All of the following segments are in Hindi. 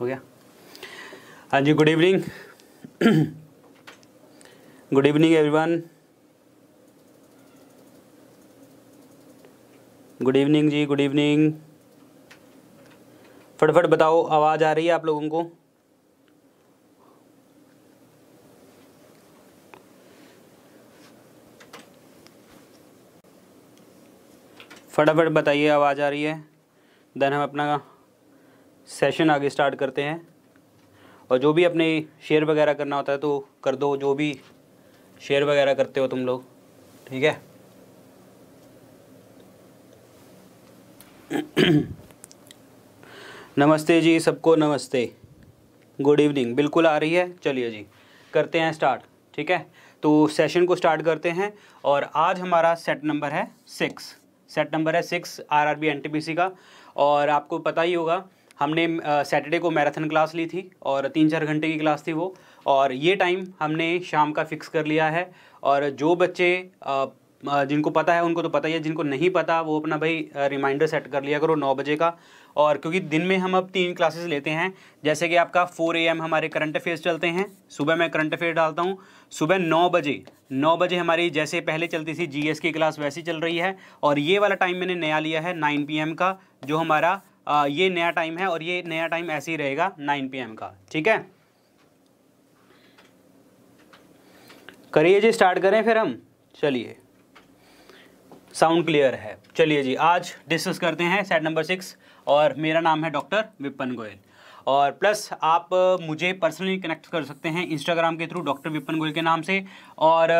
हो गया हाँ जी good evening good evening everyone good evening जी गुड इवनिंग फटाफट बताओ आवाज़ आ रही है आप लोगों को फटाफट बताइए आवाज़ आ रही है देन हम अपना सेशन आगे स्टार्ट करते हैं और जो भी अपने शेयर वगैरह करना होता है तो कर दो जो भी शेयर वगैरह करते हो तुम लोग ठीक है नमस्ते जी सबको नमस्ते गुड इवनिंग बिल्कुल आ रही है चलिए जी करते हैं स्टार्ट ठीक है तो सेशन को स्टार्ट करते हैं और आज हमारा सेट नंबर है सिक्स सेट नंबर है सिक्स आरआरबी एनटीपीसी का और आपको पता ही होगा हमने सैटरडे को मैराथन क्लास ली थी और तीन चार घंटे की क्लास थी वो और ये टाइम हमने शाम का फिक्स कर लिया है और जो बच्चे जिनको पता है उनको तो पता ही है जिनको नहीं पता वो अपना भाई रिमाइंडर सेट कर लिया करो नौ बजे का और क्योंकि दिन में हम अब तीन क्लासेस लेते हैं जैसे कि आपका फोर ए हमारे करंट अफेयर्स चलते हैं सुबह मैं करंट अफेयर डालता हूँ सुबह नौ बजे नौ बजे हमारी जैसे पहले चलती थी जी की क्लास वैसी चल रही है और ये वाला टाइम मैंने नया लिया है नाइन पी का जो हमारा आ, ये नया टाइम है और ये नया टाइम ऐसे ही रहेगा नाइन पी का ठीक है करिए जी स्टार्ट करें फिर हम चलिए साउंड क्लियर है चलिए जी आज डिस्कस करते हैं सेट नंबर सिक्स और मेरा नाम है डॉक्टर विपन गोयल और प्लस आप मुझे पर्सनली कनेक्ट कर सकते हैं इंस्टाग्राम के थ्रू डॉक्टर विपन गोयल के नाम से और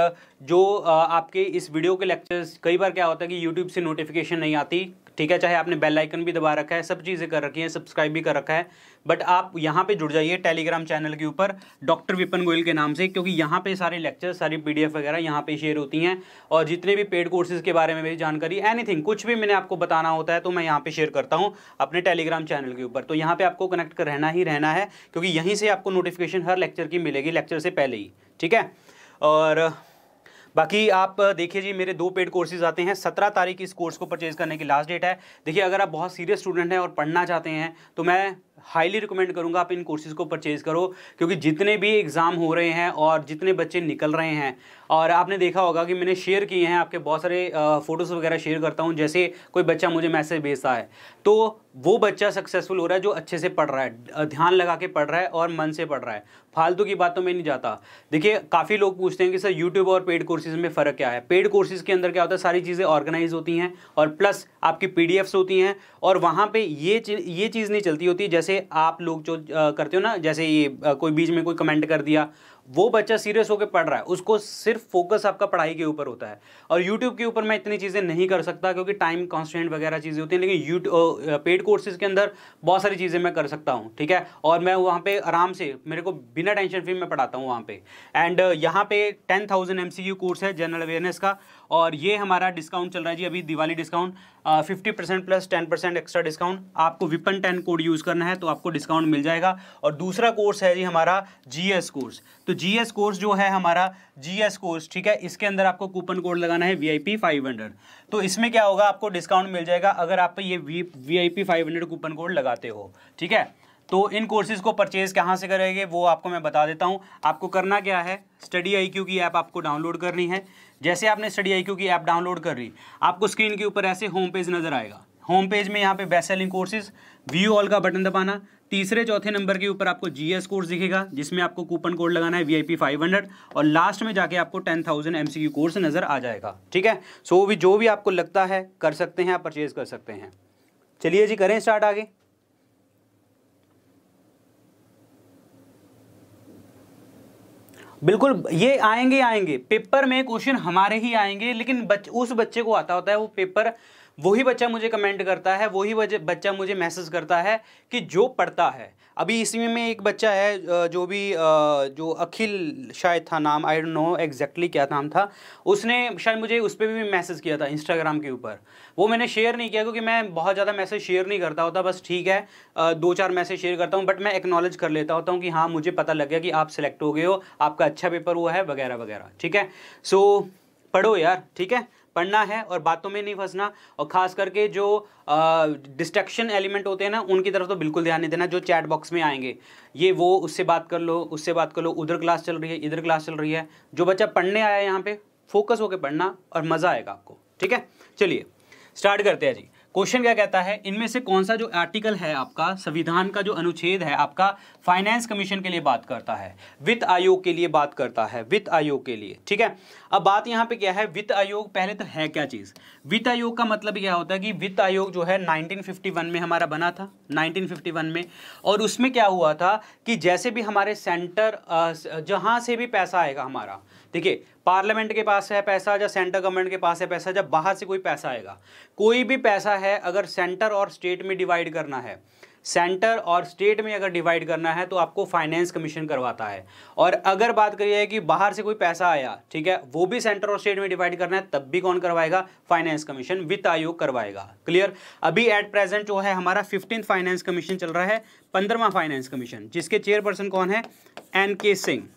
जो आपके इस वीडियो के लेक्चर्स कई बार क्या होता है कि यूट्यूब से नोटिफिकेशन नहीं आती ठीक है चाहे आपने बेल आइकन भी दबा रखा है सब चीज़ें कर रखी हैं सब्सक्राइब भी कर रखा है बट आप यहाँ पे जुड़ जाइए टेलीग्राम चैनल के ऊपर डॉक्टर विपन गोयल के नाम से क्योंकि यहाँ पे सारे लेक्चर सारी पीडीएफ वगैरह यहाँ पे शेयर होती हैं और जितने भी पेड कोर्सेज के बारे में मेरी जानकारी एनीथिंग कुछ भी मैंने आपको बताना होता है तो मैं यहाँ पर शेयर करता हूँ अपने टेलीग्राम चैनल के ऊपर तो यहाँ पर आपको कनेक्ट कर रहना ही रहना है क्योंकि यहीं से आपको नोटिफिकेशन हर लेक्चर की मिलेगी लेक्चर से पहले ही ठीक है और बाकी आप देखिए जी मेरे दो पेड कोर्सेज आते हैं सत्रह तारीख इस कोर्स को परचेज करने की लास्ट डेट है देखिए अगर आप बहुत सीरियस स्टूडेंट हैं और पढ़ना चाहते हैं तो मैं हाईली रिकमेंड करूंगा आप इन कोर्सेज़ को परचेज़ करो क्योंकि जितने भी एग्ज़ाम हो रहे हैं और जितने बच्चे निकल रहे हैं और आपने देखा होगा कि मैंने शेयर किए हैं आपके बहुत सारे फ़ोटोज़ वगैरह शेयर करता हूँ जैसे कोई बच्चा मुझे मैसेज भेजता है तो वो बच्चा सक्सेसफुल हो रहा है जो अच्छे से पढ़ रहा है ध्यान लगा के पढ़ रहा है और मन से पढ़ रहा है फालतू की बातों में नहीं जाता देखिए काफ़ी लोग पूछते हैं कि सर यूट्यूब और पेड कोर्सेज में फ़र्क क्या है पेड कोर्सेज के अंदर क्या होता है सारी चीज़ें ऑर्गेनाइज होती हैं और प्लस आपकी पी होती हैं और वहाँ पर ये ये चीज़ नहीं चलती होती जैसे आप लोग जो करते हो ना जैसे ये कोई बीच में कोई कमेंट कर दिया वो बच्चा सीरियस होकर पढ़ रहा है उसको सिर्फ फोकस आपका पढ़ाई के ऊपर होता है और यूट्यूब के ऊपर मैं इतनी चीज़ें नहीं कर सकता क्योंकि टाइम कॉन्स्टेंट वगैरह चीज़ें होती हैं लेकिन यूट्यूब पेड कोर्सेज के अंदर बहुत सारी चीज़ें मैं कर सकता हूँ ठीक है और मैं वहाँ पर आराम से मेरे को बिना टेंशन फ्री में पढ़ाता हूँ वहाँ पर एंड यहाँ पे टेन थाउजेंड एम कोर्स है जनरल अवेयरनेस का और ये हमारा डिस्काउंट चल रहा है जी अभी Diwali discount fifty percent plus ten percent extra discount आपको विपन टेन कोड यूज़ करना है तो आपको डिस्काउंट मिल जाएगा और दूसरा कोर्स है जी हमारा जी कोर्स तो जी कोर्स जो है हमारा जी कोर्स ठीक है इसके अंदर आपको कूपन कोड लगाना है V I P five hundred तो इसमें क्या होगा आपको डिस्काउंट मिल जाएगा अगर आप ये V I P five hundred coupon code लगाते हो ठीक है तो इन कोर्सेज़ को परचेज़ कहाँ से करेंगे वो आपको मैं बता देता हूँ आपको करना क्या है स्टडी आई की ऐप आपको डाउनलोड करनी है जैसे आपने स्टडी आई की ऐप डाउनलोड कर रही आपको स्क्रीन के ऊपर ऐसे होम पेज नज़र आएगा होम पेज में यहाँ पे best selling courses view all का बटन दबाना तीसरे चौथे नंबर के ऊपर आपको जीएस कोर्स दिखेगा जिसमें आपको कूपन कोड लगाना है वीआईपी 500 और लास्ट में जाके आपको 10,000 एमसीक्यू कोर्स नज़र आ जाएगा ठीक है सो so, भी जो भी आपको लगता है कर सकते हैं आप परचेज़ कर सकते हैं चलिए जी करें स्टार्ट आगे बिल्कुल ये आएंगे आएंगे पेपर में क्वेश्चन हमारे ही आएंगे लेकिन बच, उस बच्चे को आता होता है वो पेपर वही बच्चा मुझे कमेंट करता है वही बच्चा मुझे मैसेज करता है कि जो पढ़ता है अभी इसी में एक बच्चा है जो भी जो अखिल शायद था नाम आई डोंट नो एग्जैक्टली क्या नाम था उसने शायद मुझे उस पर भी मैसेज किया था इंस्टाग्राम के ऊपर वो मैंने शेयर नहीं किया क्योंकि मैं बहुत ज़्यादा मैसेज शेयर नहीं करता होता बस ठीक है दो चार मैसेज शेयर करता हूँ बट मैं एक्नॉलेज कर लेता होता हूँ कि हाँ मुझे पता लग गया कि आप सेलेक्ट हो गए हो आपका अच्छा पेपर हुआ है वगैरह वगैरह ठीक है सो so, पढ़ो यार ठीक है पढ़ना है और बातों में नहीं फंसना और ख़ास करके जो डिस्ट्रक्शन एलिमेंट होते हैं ना उनकी तरफ तो बिल्कुल ध्यान नहीं देना जो चैट बॉक्स में आएंगे ये वो उससे बात कर लो उससे बात कर लो उधर क्लास चल रही है इधर क्लास चल रही है जो बच्चा पढ़ने आया है यहाँ पर फोकस होकर पढ़ना और मज़ा आएगा आपको ठीक है चलिए स्टार्ट करते हैं जी क्वेश्चन क्या कहता है इनमें से कौन सा जो आर्टिकल है आपका संविधान का जो अनुच्छेद है आपका फाइनेंस कमीशन के लिए बात करता है वित्त आयोग के लिए बात करता है वित्त आयोग के लिए ठीक है अब बात यहाँ पे क्या है वित्त आयोग पहले तो है क्या चीज़ वित्त आयोग का मतलब क्या होता है कि वित्त आयोग जो है नाइनटीन में हमारा बना था नाइनटीन में और उसमें क्या हुआ था कि जैसे भी हमारे सेंटर जहाँ से भी पैसा आएगा हमारा देखिए पार्लियामेंट के पास है पैसा या सेंट्रल गवर्नमेंट के पास है पैसा जब बाहर से कोई पैसा आएगा कोई भी पैसा है अगर सेंटर और स्टेट में डिवाइड करना है सेंटर और स्टेट में अगर डिवाइड करना है तो आपको फाइनेंस कमीशन करवाता है और अगर बात करिए कि बाहर से कोई पैसा आया ठीक है वो भी सेंटर और स्टेट में डिवाइड करना है तब भी कौन करवाएगा फाइनेंस कमीशन वित्त आयोग करवाएगा क्लियर अभी एट प्रेजेंट जो है हमारा फिफ्टींथ फाइनेंस कमीशन चल रहा है पंद्रवा फाइनेंस कमीशन जिसके चेयरपर्सन कौन है एन के सिंह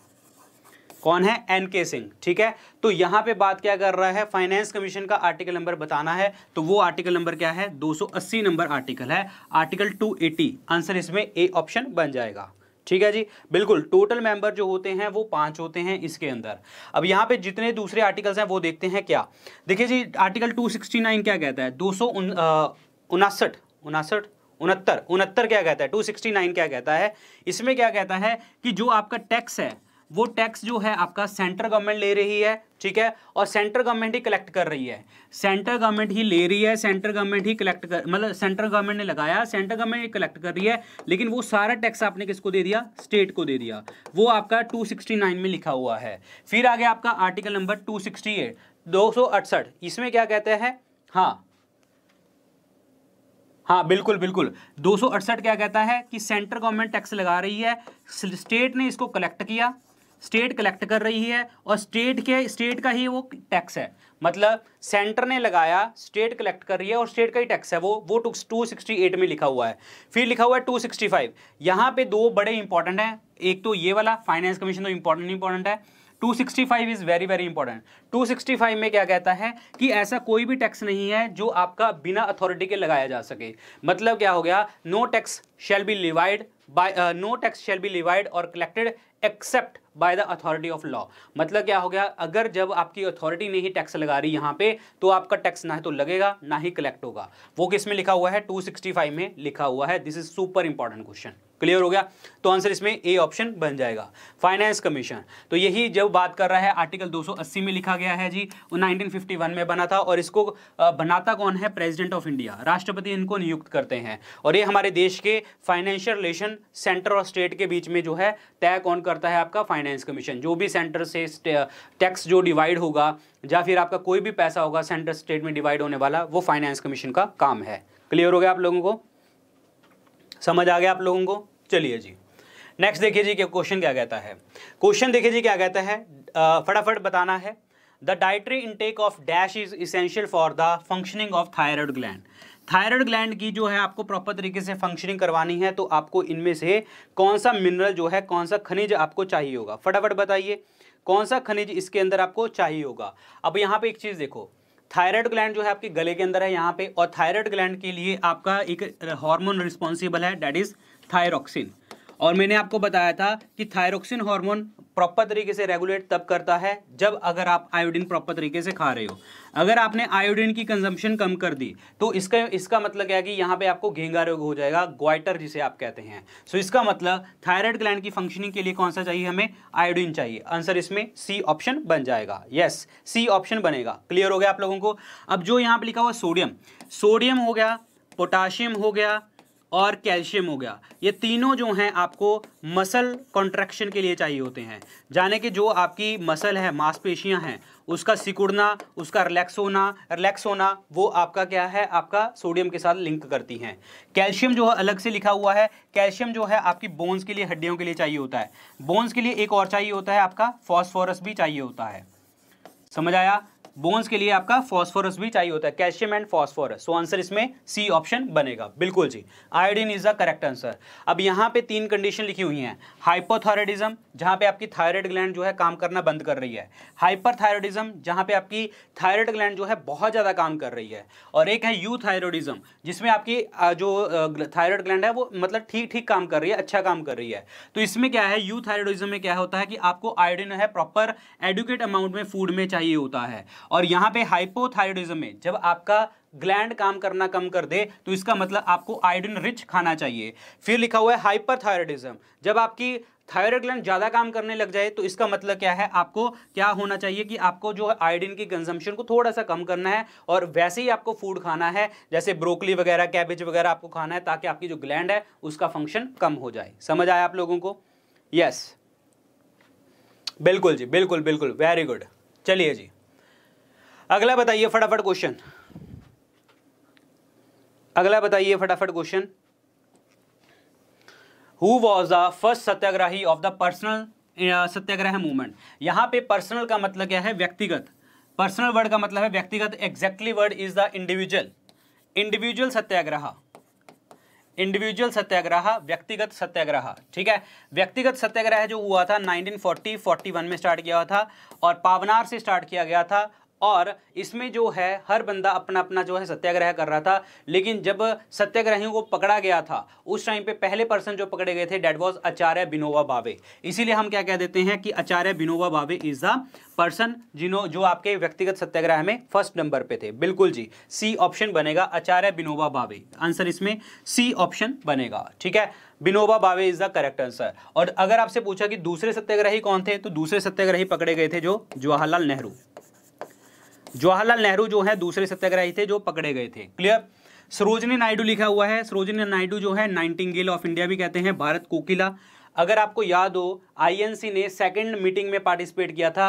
कौन है एन के सिंह ठीक है तो यहाँ पे बात क्या कर रहा है फाइनेंस कमीशन का आर्टिकल नंबर बताना है तो वो आर्टिकल नंबर क्या है 280 नंबर आर्टिकल है आर्टिकल 280 आंसर इसमें ए ऑप्शन बन जाएगा ठीक है जी बिल्कुल टोटल मेंबर जो होते हैं वो पांच होते हैं इसके अंदर अब यहाँ पे जितने दूसरे आर्टिकल्स हैं वो देखते हैं क्या देखिए जी आर्टिकल 269 क्या कहता है दो सौ उनासठ उनासठ उनहत्तर उनहत्तर क्या कहता है 269 क्या कहता है इसमें क्या कहता है कि जो आपका टैक्स है वो टैक्स जो है आपका सेंट्रल गवर्नमेंट ले रही है ठीक है और सेंट्रल गवर्नमेंट ही कलेक्ट कर रही है सेंट्रल गवर्नमेंट ही ले रही है सेंट्रल गवर्नमेंट ही कलेक्ट कर मतलब सेंट्रल गवर्नमेंट ने लगाया सेंट्रल गवर्नमेंट कलेक्ट कर रही है लेकिन वो सारा टैक्स आपने किसको दे दिया स्टेट को दे दिया वो आपका 269 में लिखा हुआ है फिर आगे आपका आर्टिकल नंबर टू सिक्सटी इसमें क्या कहते हैं हाँ हाँ बिल्कुल बिल्कुल दो क्या कहता है कि सेंट्रल गवर्नमेंट टैक्स लगा रही है स्टेट ने इसको कलेक्ट किया स्टेट कलेक्ट कर रही है और स्टेट के स्टेट का ही वो टैक्स है मतलब सेंटर ने लगाया स्टेट कलेक्ट कर रही है और स्टेट का ही टैक्स है वो वो टू सिक्सटी एट में लिखा हुआ है फिर लिखा हुआ है टू सिक्सटी फाइव यहाँ पे दो बड़े इंपॉर्टेंट हैं एक तो ये वाला फाइनेंस कमीशन तो इंपॉर्टेंट इंपॉर्टेंट है 265 इज़ वेरी वेरी इंपॉर्टेंट 265 में क्या कहता है कि ऐसा कोई भी टैक्स नहीं है जो आपका बिना अथॉरिटी के लगाया जा सके मतलब क्या हो गया no tax shall be levied by no tax shall be levied और collected except by the authority of law मतलब क्या हो गया अगर जब आपकी अथॉरिटी ने ही टैक्स लगा रही यहाँ पे तो आपका टैक्स ना तो लगेगा ना ही कलेक्ट होगा वो किस में लिखा हुआ है 265 में लिखा हुआ है this is super important question clear हो गया तो आंसर इसमें ए ऑप्शन बन जाएगा फाइनेंस कमीशन तो यही जब बात कर रहा है आर्टिकल 280 में लिखा गया है जी 1951 में बना था और इसको बनाता कौन है प्रेसिडेंट ऑफ इंडिया राष्ट्रपति इनको नियुक्त करते हैं और ये हमारे देश के फाइनेंशियल रिलेशन सेंटर और स्टेट के बीच में जो है तय कौन करता है आपका फाइनेंस कमीशन जो भी सेंटर से टैक्स जो डिवाइड होगा या फिर आपका कोई भी पैसा होगा सेंटर स्टेट में डिवाइड होने वाला वो फाइनेंस कमीशन का काम है क्लियर हो गया आप लोगों को समझ आ गया आप लोगों को चलिए जी नेक्स्ट देखिए जी क्या क्वेश्चन क्या कहता है क्वेश्चन देखिए जी क्या कहता है फटाफट बताना है the dietary intake of dash is essential for the functioning of thyroid gland thyroid gland की जो है आपको प्रॉपर तरीके से फंक्शनिंग करवानी है तो आपको इनमें से कौन सा मिनरल जो है कौन सा खनिज आपको चाहिए होगा फटाफट बताइए कौन सा खनिज इसके अंदर आपको चाहिए होगा अब यहाँ पे एक चीज़ देखो थायराइड ग्लैंड जो है आपके गले के अंदर है यहाँ पे और थायराइड ग्लैंड के लिए आपका एक हार्मोन रिस्पॉन्सिबल है डैट इज थायरोक्सिन और मैंने आपको बताया था कि थायरोक्सिन हार्मोन प्रॉपर तरीके से रेगुलेट तब करता है जब अगर आप आयोडीन प्रॉपर तरीके से खा रहे हो अगर आपने आयोडीन की कंजम्पशन कम कर दी तो इसका इसका मतलब क्या है कि यहाँ पे आपको घेंगा रोग हो जाएगा ग्वाइटर जिसे आप कहते हैं सो इसका मतलब थायराइड ग्लैंड की फंक्शनिंग के लिए कौन सा चाहिए हमें आयोडीन चाहिए आंसर इसमें सी ऑप्शन बन जाएगा यस सी ऑप्शन बनेगा क्लियर हो गया आप लोगों को अब जो यहाँ पर लिखा हुआ सोडियम सोडियम हो गया पोटाशियम हो गया और कैल्शियम हो गया ये तीनों जो हैं आपको मसल कॉन्ट्रैक्शन के लिए चाहिए होते हैं जाने के जो आपकी मसल है मांसपेशियां हैं उसका सिकुड़ना उसका रिलैक्स होना रिलैक्स होना वो आपका क्या है आपका सोडियम के साथ लिंक करती हैं कैल्शियम जो है अलग से लिखा हुआ है कैल्शियम जो है आपकी बोन्स के लिए हड्डियों के लिए चाहिए होता है बोन्स के लिए एक और चाहिए होता है आपका फॉस्फोरस भी चाहिए होता है समझ आया बोन्स के लिए आपका फॉस्फोरस भी चाहिए होता है calcium and phosphorus so answer इसमें सी ऑप्शन बनेगा बिल्कुल जी iodine is the correct answer अब यहाँ पे तीन कंडीशन लिखी हुई हैं हाइपोथायरॉयडिज्म जहाँ पे आपकी थायराइड ग्लैंड जो है काम करना बंद कर रही है हाइपर हाइपरथायरॉयडिज्म जहाँ पे आपकी थायराइड ग्लैंड जो है बहुत ज़्यादा काम कर रही है और एक है यू यूथायरॉयडिज्म जिसमें आपकी जो थायराइड ग्लैंड है वो मतलब ठीक ठीक काम कर रही है अच्छा काम कर रही है तो इसमें क्या है यू यूथायरॉयडिज्म में क्या होता है कि आपको आयोडीन है प्रॉपर एडुकेट अमाउंट में फूड में चाहिए होता है और यहाँ पे हाइपोथायरॉयडिज्म में जब आपका ग्लैंड काम करना कम कर दे तो इसका मतलब आपको आयोडिन रिच खाना चाहिए फिर लिखा हुआ है हाइपरथायरॉयडिज्म जब आपकी थायरॉयड ग्लैंड ज़्यादा काम करने लग जाए तो इसका मतलब क्या है आपको क्या होना चाहिए कि आपको जो है आयोडिन की कंजम्पशन को थोड़ा सा कम करना है और वैसे ही आपको फूड खाना है जैसे ब्रोकली वगैरह कैबेज वगैरह आपको खाना है ताकि आपकी जो ग्लैंड है उसका फंक्शन कम हो जाए समझ आया आप लोगों को यस yes. बिल्कुल जी बिल्कुल बिल्कुल वेरी गुड चलिए जी अगला बताइए फटाफट क्वेश्चन अगला बताइए फटाफट question who was the first satyagrahi of the personal satyagraha movement यहां पे पर्सनल का मतलब क्या है व्यक्तिगत पर्सनल वर्ड का मतलब है व्यक्तिगत exactly word is the individual individual satyagraha individual satyagraha व्यक्तिगत सत्याग्रह ठीक है व्यक्तिगत सत्याग्रह जो हुआ था 1940-41 में स्टार्ट किया हुआ था और पावनार से स्टार्ट किया गया था और इसमें जो है हर बंदा अपना अपना जो है सत्याग्रह कर रहा था लेकिन जब सत्याग्रहियों को पकड़ा गया था उस टाइम पे पहले पर्सन जो पकड़े गए थे डेट वॉज आचार्य बिनोवा बाबे इसीलिए हम क्या कह देते हैं कि आचार्य बिनोवा बाबे इज द पर्सन जिन्हों जो आपके व्यक्तिगत सत्याग्रह में फर्स्ट नंबर पे थे बिल्कुल जी सी ऑप्शन बनेगा आचार्य बिनोबा बाबे आंसर इसमें सी ऑप्शन बनेगा ठीक है बिनोबा बाबे इज द करेक्ट आंसर और अगर आपसे पूछा कि दूसरे सत्याग्रही कौन थे तो दूसरे सत्याग्रही पकड़े गए थे जो जवाहरलाल नेहरू जवाहरलाल नेहरू जो है दूसरे सत्याग्रही थे जो पकड़े गए थे क्लियर सरोजनी नायडू लिखा हुआ है सरोजनी नायडू जो है नाइनटिंग ऑफ इंडिया भी कहते हैं भारत कोकिला अगर आपको याद हो आईएनसी ने सेकंड मीटिंग में पार्टिसिपेट किया था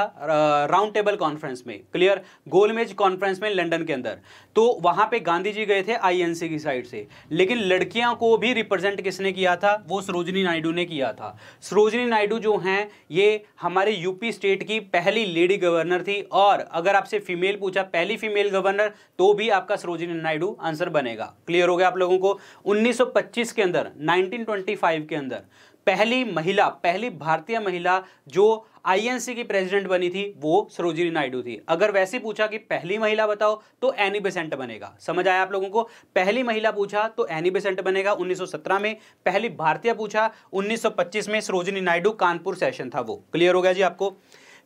राउंड टेबल कॉन्फ्रेंस में क्लियर गोलमेज कॉन्फ्रेंस में लंदन के अंदर तो वहां पे गांधी जी गए थे आईएनसी की साइड से लेकिन लड़कियां को भी रिप्रेजेंट किसने किया था वो सरोजनी नायडू ने किया था सरोजनी नायडू जो हैं ये हमारे यूपी स्टेट की पहली लेडी गवर्नर थी और अगर आपसे फीमेल पूछा पहली फीमेल गवर्नर तो भी आपका सरोजनी नायडू आंसर बनेगा क्लियर हो गया आप लोगों को उन्नीस के अंदर नाइनटीन के अंदर पहली महिला पहली भारतीय महिला जो आईएनसी की प्रेसिडेंट बनी थी वो सरोजिनी नायडू थी अगर वैसे पूछा कि पहली महिला बताओ तो एनी बेसेंट बनेगा समझ आया आप लोगों को पहली महिला पूछा तो एनी बेसेंट बनेगा 1917 में पहली भारतीय पूछा 1925 में सरोजिनी नायडू कानपुर सेशन था वो क्लियर हो गया जी आपको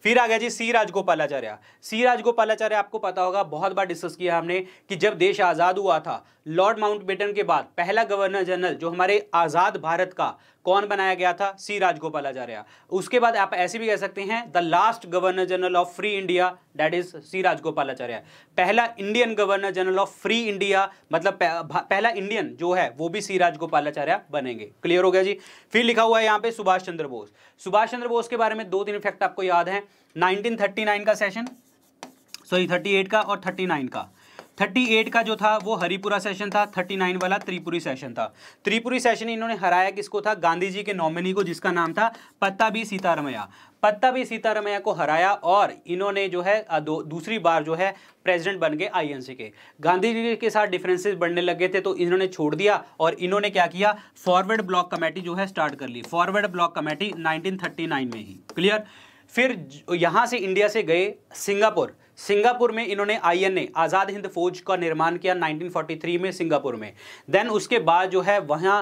फिर आ गया जी सी राजगोपालाचार्य सी राजगोपालाचार्य आपको पता होगा बहुत बार डिस्कस किया हमने कि जब देश आज़ाद हुआ था लॉर्ड माउंटबेटन के बाद पहला गवर्नर जनरल जो हमारे आज़ाद भारत का कौन बनाया गया था सी राजगोपाल आचार्य उसके बाद आप ऐसे भी कह सकते हैं the last governor general of free India that is C Rajagopalachari पहला Indian governor general of free India मतलब पहला इंडियन जो है वो भी सी राजगोपाल आचार्य बनेंगे क्लियर हो गया जी फिर लिखा हुआ है यहाँ पे सुभाष चंद्र बोस सुभाष चंद्र बोस के बारे में दो तीन फैक्ट आपको याद है नाइनटीन का सेशन सॉरी थर्टी का और थर्टी का 38 का जो था वो हरिपुरा सेशन था 39 वाला त्रिपुरी सेशन था त्रिपुरी सेशन इन्होंने हराया किसको था गांधी जी के नॉमिनी को जिसका नाम था पत्ता भी सीतारमैया पत्ता भी सीतारमैया को हराया और इन्होंने जो है दो, दूसरी बार जो है प्रेसिडेंट बन गए आईएनसी के गांधी जी के साथ डिफरेंसेस बढ़ने लगे थे तो इन्होंने छोड़ दिया और इन्होंने क्या किया फॉरवर्ड ब्लॉक कमेटी जो है स्टार्ट कर ली फॉरवर्ड ब्लॉक कमेटी नाइनटीन में ही क्लियर फिर यहाँ से इंडिया से गए सिंगापुर सिंगापुर में इन्होंने आईएनए आज़ाद हिंद फौज का निर्माण किया 1943 में सिंगापुर में देन उसके बाद जो है वहाँ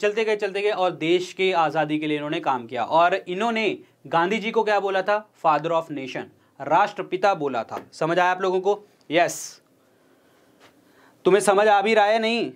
चलते गए चलते गए और देश के आज़ादी के लिए इन्होंने काम किया और इन्होंने गांधी जी को क्या बोला था फादर ऑफ नेशन राष्ट्रपिता बोला था समझ आया आप लोगों को यस yes. तुम्हें समझ आ भी रहा है नहीं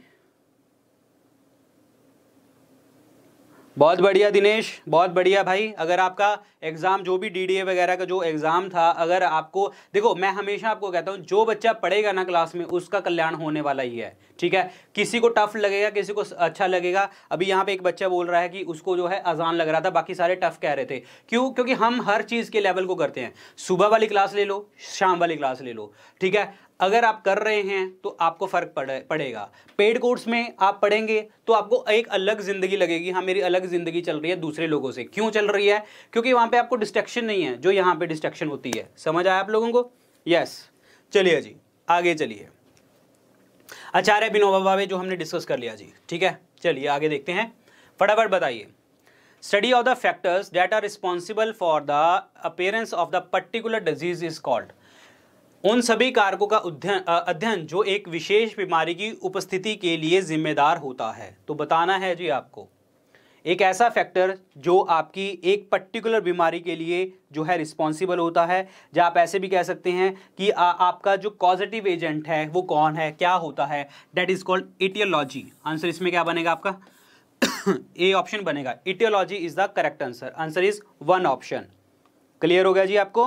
बहुत बढ़िया दिनेश बहुत बढ़िया भाई अगर आपका एग्ज़ाम जो भी डीडीए वगैरह का जो एग्ज़ाम था अगर आपको देखो मैं हमेशा आपको कहता हूँ जो बच्चा पढ़ेगा ना क्लास में उसका कल्याण होने वाला ही है ठीक है किसी को टफ लगेगा किसी को अच्छा लगेगा अभी यहाँ पे एक बच्चा बोल रहा है कि उसको जो है अजान लग रहा था बाकी सारे टफ कह रहे थे क्यों क्योंकि हम हर चीज़ के लेवल को करते हैं सुबह वाली क्लास ले लो शाम वाली क्लास ले लो ठीक है अगर आप कर रहे हैं तो आपको फ़र्क पड़े, पड़ेगा पेड कोर्स में आप पढ़ेंगे तो आपको एक अलग ज़िंदगी लगेगी हाँ मेरी अलग ज़िंदगी चल रही है दूसरे लोगों से क्यों चल रही है क्योंकि वहाँ पे आपको डिस्ट्रक्शन नहीं है जो यहाँ पे डिस्ट्रक्शन होती है समझ आया आप लोगों को यस चलिए जी आगे चलिए आचार्य विनोबा भावे जो हमने डिस्कस कर लिया जी ठीक है चलिए आगे देखते हैं फटाफट बताइए study of the factors that are responsible for the appearance of the particular disease is called उन सभी कारकों का अध्ययन जो एक विशेष बीमारी की उपस्थिति के लिए जिम्मेदार होता है तो बताना है जी आपको एक ऐसा फैक्टर जो आपकी एक पर्टिकुलर बीमारी के लिए जो है रिस्पॉन्सिबल होता है या आप ऐसे भी कह सकते हैं कि आ, आपका जो कॉजिटिव एजेंट है वो कौन है क्या होता है that is called aetiology answer इसमें क्या बनेगा आपका ए ऑप्शन बनेगा aetiology is the correct answer answer is one option clear हो गया जी आपको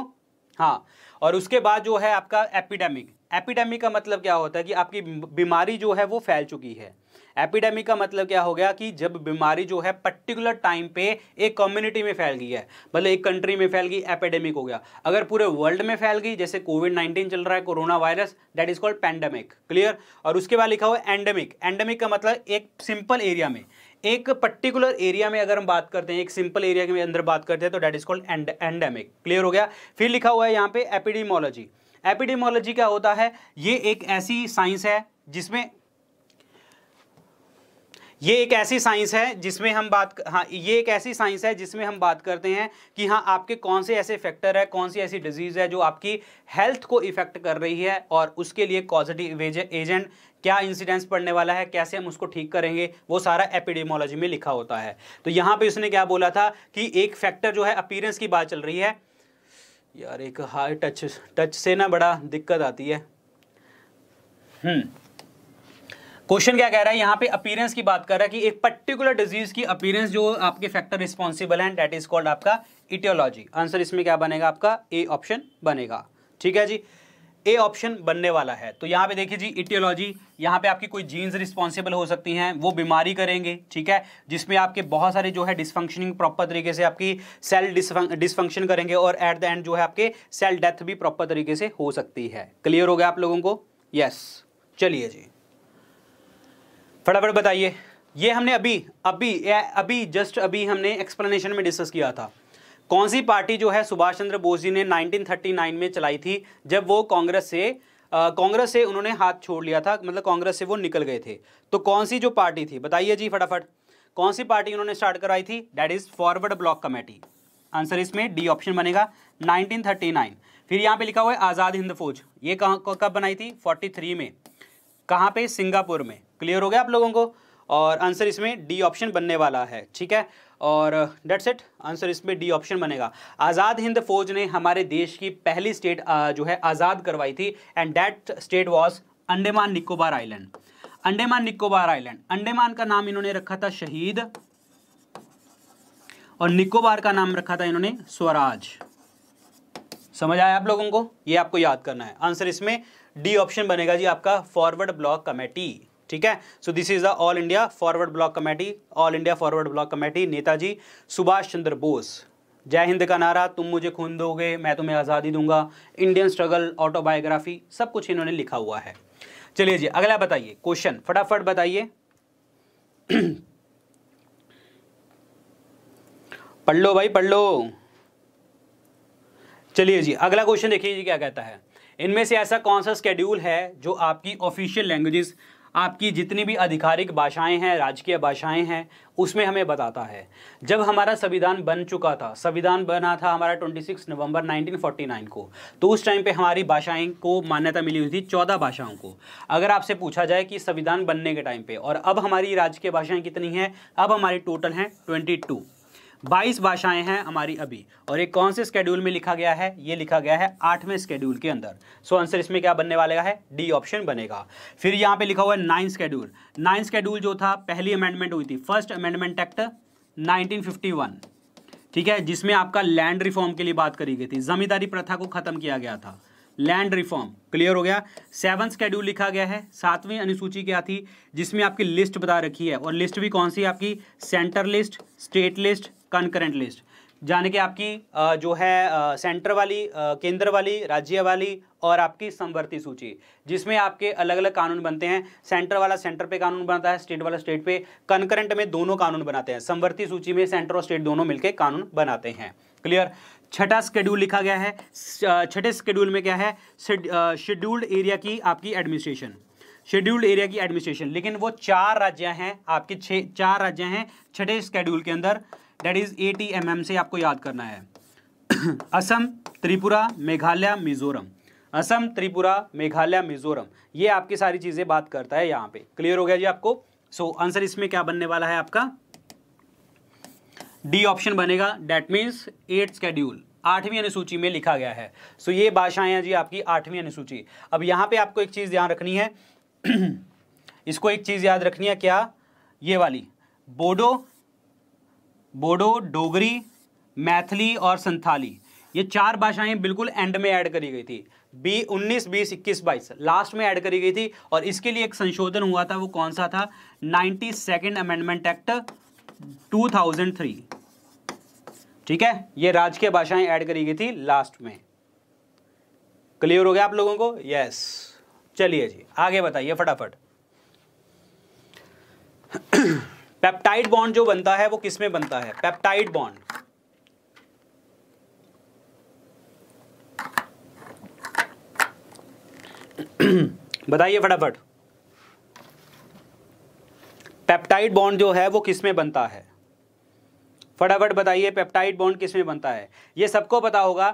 हाँ और उसके बाद जो है आपका एपिडेमिक एपिडेमिक का मतलब क्या होता है कि आपकी बीमारी जो है वो फैल चुकी है एपिडेमिक का मतलब क्या हो गया कि जब बीमारी जो है पर्टिकुलर टाइम पे एक कम्युनिटी में फैल गई है मतलब एक कंट्री में फैल गई एपिडेमिक हो गया अगर पूरे वर्ल्ड में फैल गई जैसे कोविड नाइन्टीन चल रहा है coronavirus that is called pandemic clear और उसके बाद लिखा हुआ है एंडेमिक एंडेमिक का मतलब एक सिंपल एरिया में एक पर्टिकुलर एरिया में अगर हम बात करते हैं एक सिंपल एरिया के अंदर बात करते हैं तो that is called endemic clear हो गया फिर लिखा हुआ है यहाँ पे एपिडीमोलॉजी एपिडीमोलॉजी क्या होता है ये एक ऐसी साइंस है जिसमें ये एक ऐसी साइंस है जिसमें हम बात हाँ ये एक ऐसी साइंस है जिसमें हम बात करते हैं कि हाँ आपके कौन से ऐसे फैक्टर है कौन सी ऐसी डिजीज़ है जो आपकी हेल्थ को इफेक्ट कर रही है और उसके लिए कॉजिटिव एजेंट क्या इंसिडेंस पड़ने वाला है कैसे हम उसको ठीक करेंगे वो सारा एपिडेमोलॉजी में लिखा होता है तो यहाँ पे उसने क्या बोला था कि एक फैक्टर जो है अपीरेंस की बात चल रही है यार एक हाई टच टच से ना बड़ा दिक्कत आती है हम्म क्वेश्चन क्या कह रहा है यहाँ पे अपीरेंस की बात कर रहा है कि एक पर्टिकुलर डिजीज की अपीरेंस जो आपके फैक्टर रिस्पॉन्सिबल है डेट इज कॉल्ड आपका इटियोलॉजी आंसर इसमें क्या बनेगा आपका ए ऑप्शन बनेगा ठीक है जी ए ऑप्शन बनने वाला है तो यहाँ पे देखिए जी इटियोलॉजी यहाँ पे आपकी कोई जीन्स रिस्पॉन्सिबल हो सकती हैं वो बीमारी करेंगे ठीक है जिसमें आपके बहुत सारे जो है डिसफंक्शनिंग प्रॉपर तरीके से आपकी सेल डिसफंक्शन करेंगे और एट द एंड जो है आपके सेल डेथ भी प्रॉपर तरीके से हो सकती है क्लियर हो गया आप लोगों को यस चलिए जी फटाफट बताइए ये हमने अभी अभी अभी जस्ट अभी हमने एक्सप्लेनेशन में डिस्कस किया था कौन सी पार्टी जो है सुभाष चंद्र बोस जी ने 1939 में चलाई थी जब वो कांग्रेस से कांग्रेस से उन्होंने हाथ छोड़ लिया था मतलब कांग्रेस से वो निकल गए थे तो कौन सी जो पार्टी थी बताइए जी फटाफट कौन सी पार्टी उन्होंने स्टार्ट कराई थी that is forward block committee answer इसमें डी ऑप्शन बनेगा 1939 फिर यहाँ पे लिखा हुआ है आज़ाद हिंद फौज ये कहाँ कब बनाई थी 43 में कहाँ पे सिंगापुर में क्लियर हो गया आप लोगों को और आंसर इसमें डी ऑप्शन बनने वाला है ठीक है और डेट्स इट आंसर इसमें डी ऑप्शन बनेगा आज़ाद हिंद फौज ने हमारे देश की पहली स्टेट जो है आज़ाद करवाई थी and that state was Andaman Nicobar island Andaman Nicobar island Andaman का नाम इन्होंने रखा था शहीद और निकोबार का नाम रखा था इन्होंने स्वराज समझ आया आप लोगों को ये आपको याद करना है आंसर इसमें डी ऑप्शन बनेगा जी आपका फॉरवर्ड ब्लॉक कमेटी ठीक है so this is the all India forward block committee all India forward block committee Netaji Subhash Chandra Bose जय हिंद का नारा तुम मुझे खून दोगे मैं तुम्हें आज़ादी दूंगा इंडियन स्ट्रगल ऑटोबायोग्राफी सब कुछ इन्होंने लिखा हुआ है चलिए जी अगला बताइए क्वेश्चन फटाफट बताइए पढ़ लो भाई पढ़ लो चलिए जी अगला क्वेश्चन देखिए जी क्या कहता है इनमें से ऐसा कौन सा स्केड्यूल है जो आपकी ऑफिशियल लैंग्वेजेस आपकी जितनी भी आधिकारिक भाषाएं हैं राजकीय भाषाएं हैं उसमें हमें बताता है जब हमारा संविधान बन चुका था संविधान बना था हमारा 26 नवंबर 1949 को तो उस टाइम पे हमारी भाषाएं को मान्यता मिली हुई थी चौदह भाषाओं को अगर आपसे पूछा जाए कि संविधान बनने के टाइम पे और अब हमारी राजकीय भाषाएं कितनी हैं अब हमारी टोटल हैं ट्वेंटी बाईस भाषाएं हैं हमारी अभी और ये कौन से स्केड्यूल में लिखा गया है ये लिखा गया है आठवें स्केड्यूल के अंदर सो so आंसर इसमें क्या बनने वाला है डी ऑप्शन बनेगा फिर यहाँ पे लिखा हुआ है नाइन स्केड्यूल नाइन स्केड्यूल जो था पहली अमेंडमेंट हुई थी फर्स्ट अमेंडमेंट एक्ट 1951 ठीक है जिसमें आपका लैंड रिफॉर्म के लिए बात करी गई थी जमींदारी प्रथा को खत्म किया गया था लैंड रिफॉर्म क्लियर हो गया सेवन स्केड्यूल लिखा गया है सातवीं अनुसूची क्या थी जिसमें आपकी लिस्ट बता रखी है और लिस्ट भी कौन सी है आपकी centre list state list concurrent list जाने कि आपकी जो है सेंटर वाली केंद्र वाली राज्य वाली और आपकी संवर्ती सूची जिसमें आपके अलग अलग कानून बनते हैं सेंटर वाला सेंटर पे कानून बनाता है स्टेट वाला स्टेट पे कंकरेंट में दोनों कानून बनाते हैं संवर्ती सूची में सेंटर और स्टेट दोनों मिलकर कानून बनाते हैं क्लियर छठा स्केड्यूल लिखा गया है छठे स्केड्यूल में क्या है शेड्यूल्ड एरिया की आपकी एडमिनिस्ट्रेशन शेड्यूल्ड एरिया की एडमिनिस्ट्रेशन लेकिन वो चार राज्य हैं आपके छः चार राज्य हैं छठे स्केड्यूल के अंदर that is T M M से आपको याद करना है असम त्रिपुरा मेघालय मिजोरम असम त्रिपुरा मेघालय मिजोरम ये आपकी सारी चीज़ें बात करता है यहाँ पे क्लियर हो गया जी आपको सो so, आंसर इसमें क्या बनने वाला है आपका डी ऑप्शन बनेगा डेट मीन्स एट स्केड्यूल आठवीं अनुसूची में लिखा गया है सो so, ये भाषाएं हैं जी आपकी आठवीं अनुसूची अब यहाँ पे आपको एक चीज़ ध्यान रखनी है इसको एक चीज़ याद रखनी है क्या ये वाली बोडो बोडो डोगरी मैथिली और संथाली ये चार भाषाएं बिल्कुल एंड में ऐड करी गई थी बी उन्नीस बीस इक्कीस बाईस लास्ट में ऐड करी गई थी और इसके लिए एक संशोधन हुआ था वो कौन सा था ninety second amendment act two thousand three ठीक है ये राजकीय भाषाएं ऐड करी गई थी लास्ट में क्लियर हो गया आप लोगों को यस चलिए जी आगे बताइए फटाफट पेप्टाइड बॉन्ड जो बनता है वो किसमें बनता है पेप्टाइड बॉन्ड बताइए फटाफट पेप्टाइड बॉन्ड जो है वो किसमें बनता है फटाफट बताइए पेप्टाइड बॉन्ड किसमें बनता है ये सबको पता होगा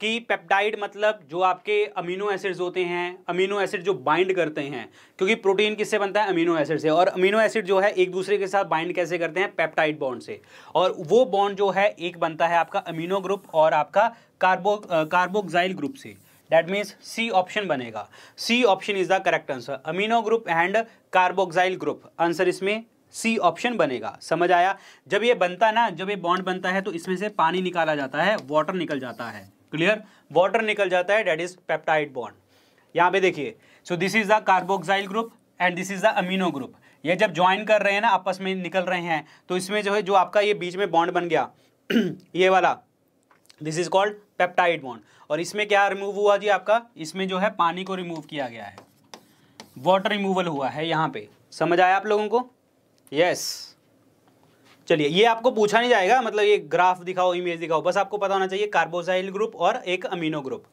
कि पेप्टाइड मतलब जो आपके अमीनो एसिड्स होते हैं अमीनो एसिड जो बाइंड करते हैं क्योंकि प्रोटीन किससे बनता है अमीनो एसिड से और अमीनो एसिड जो है एक दूसरे के साथ बाइंड कैसे करते हैं पेप्टाइड बॉन्ड से और वो बॉन्ड जो है एक बनता है आपका अमीनो ग्रुप और आपका कार्बो कार्बोक्साइल ग्रुप से डैट मीन्स सी ऑप्शन बनेगा C option is the correct answer amino group and carboxyl group answer इसमें सी ऑप्शन बनेगा समझ आया जब ये बनता ना जब ये बॉन्ड बनता है तो इसमें से पानी निकाला जाता है वाटर निकल जाता है क्लियर वाटर निकल जाता है डेट इज पेप्टाइड बॉन्ड यहाँ पे देखिए so this is the carboxyl group and this is the amino group ये जब ज्वाइन कर रहे हैं ना आपस में निकल रहे हैं तो इसमें जो है जो आपका ये बीच में बॉन्ड बन गया ये वाला this is called peptide bond और इसमें क्या रिमूव हुआ जी आपका इसमें जो है पानी को रिमूव किया गया है वाटर रिमूवल हुआ है यहाँ पे समझ आया आप लोगों को यस yes. चलिए ये आपको पूछा नहीं जाएगा मतलब ये ग्राफ दिखाओ इमेज दिखाओ बस आपको पता होना चाहिए कार्बोजाइल ग्रुप और एक अमीनो ग्रुप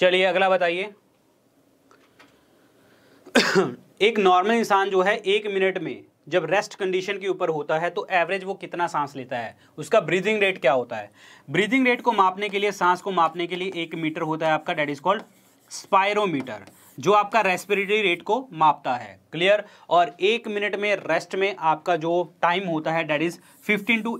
चलिए अगला बताइए एक नॉर्मल इंसान जो है एक मिनट में जब रेस्ट कंडीशन के ऊपर होता है तो एवरेज वो कितना सांस लेता है उसका ब्रीदिंग रेट क्या होता है ब्रीदिंग रेट को मापने के लिए सांस को मापने के लिए एक मीटर होता है आपका डेट इज कॉल्ड स्पायरोमीटर जो आपका रेस्पिरेटरी रेट को मापता है क्लियर और एक मिनट में रेस्ट में आपका जो टाइम होता है डेट इज 15 टू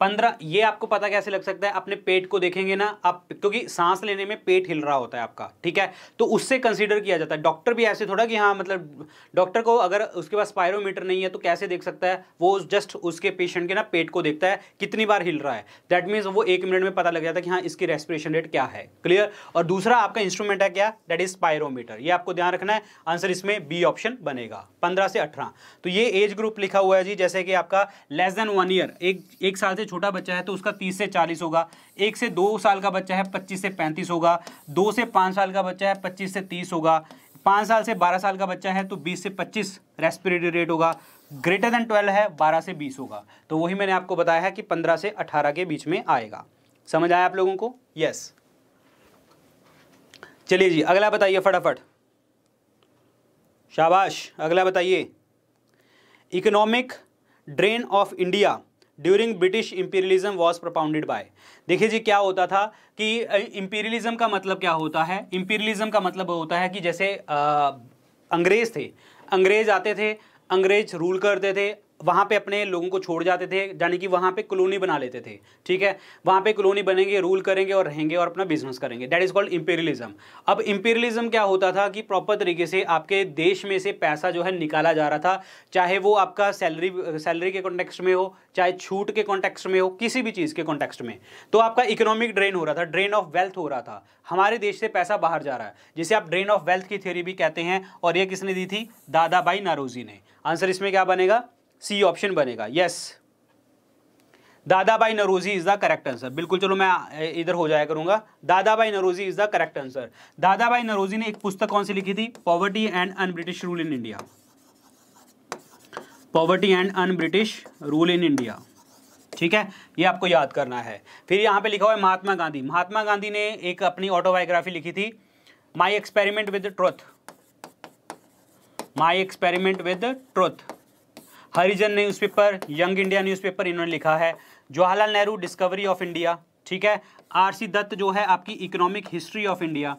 पंद्रह ये आपको पता कैसे लग सकता है अपने पेट को देखेंगे ना आप क्योंकि सांस लेने में पेट हिल रहा होता है आपका ठीक है तो उससे कंसिडर किया जाता है डॉक्टर भी ऐसे थोड़ा कि हाँ मतलब डॉक्टर को अगर उसके पास स्पायरोमीटर नहीं है तो कैसे देख सकता है वो जस्ट उसके पेशेंट के ना पेट को देखता है कितनी बार हिल रहा है दैट मीन्स वो एक मिनट में पता लग जाता है कि हाँ इसकी रेस्पिरेशन रेट क्या है क्लियर और दूसरा आपका इंस्ट्रूमेंट है क्या दैट इज स्पायरोमीटर ये आपको ध्यान रखना है आंसर इसमें बी ऑप्शन बनेगा पंद्रह से अठारह तो ये एज ग्रुप लिखा हुआ है जी जैसे कि आपका लेस देन वन ईयर एक एक साल से छोटा बच्चा है तो उसका तीस से चालीस होगा एक से दो साल का बच्चा है पच्चीस से पैंतीस होगा दो से पाँच साल का बच्चा है पच्चीस से तीस होगा पाँच साल से बारह साल का बच्चा है तो बीस से पच्चीस रेस्पिरेटरी रेट होगा ग्रेटर देन ट्वेल्व है बारह से बीस होगा तो वही मैंने आपको बताया है कि पंद्रह से अठारह के बीच में आएगा समझ आया आप लोगों को यस चलिए जी अगला बताइए फटाफट शाबाश अगला बताइए economic drain of India during British imperialism was propounded by देखिए जी क्या होता था कि इंपीरियलिज्म का मतलब क्या होता है इंपीरियलिज्म का मतलब होता है कि जैसे आ, अंग्रेज थे अंग्रेज आते थे अंग्रेज रूल करते थे वहाँ पे अपने लोगों को छोड़ जाते थे यानी कि वहाँ पे कॉलोनी बना लेते थे ठीक है वहाँ पे कॉलोनी बनेंगे रूल करेंगे और रहेंगे और अपना बिजनेस करेंगे डैट इज़ कॉल्ड इम्पेरियलिज्म अब इम्पेरियलिज्म क्या होता था कि प्रॉपर तरीके से आपके देश में से पैसा जो है निकाला जा रहा था चाहे वो आपका सैलरी सैलरी के कॉन्टेक्स्ट में हो चाहे छूट के कॉन्टेक्स्ट में हो किसी भी चीज़ के कॉन्टेक्स्ट में तो आपका इकोनॉमिक ड्रेन हो रहा था ड्रेन ऑफ वेल्थ हो रहा था हमारे देश से पैसा बाहर जा रहा है जिसे आप ड्रेन ऑफ वेल्थ की थ्योरी भी कहते हैं और ये किसने दी थी भाई नारोजी ने आंसर इसमें क्या बनेगा सी ऑप्शन बनेगा yes Dada Naoroji is the correct answer बिल्कुल चलो मैं इधर हो जाया करूंगा Dada Naoroji is the correct answer Dada Naoroji ने एक पुस्तक कौन सी लिखी थी poverty and un British rule in India poverty and un British rule in India ठीक है ये आपको याद करना है फिर यहाँ पे लिखा हुआ है महात्मा गांधी महात्मा गांधी ने एक अपनी ऑटोबायोग्राफी लिखी थी my experiment with truth my experiment with truth Harijan newspaper young India newspaper इन्होंने लिखा है Jawaharlal Nehru discovery of India ठीक है आरसी दत्त जो है आपकी economic history of India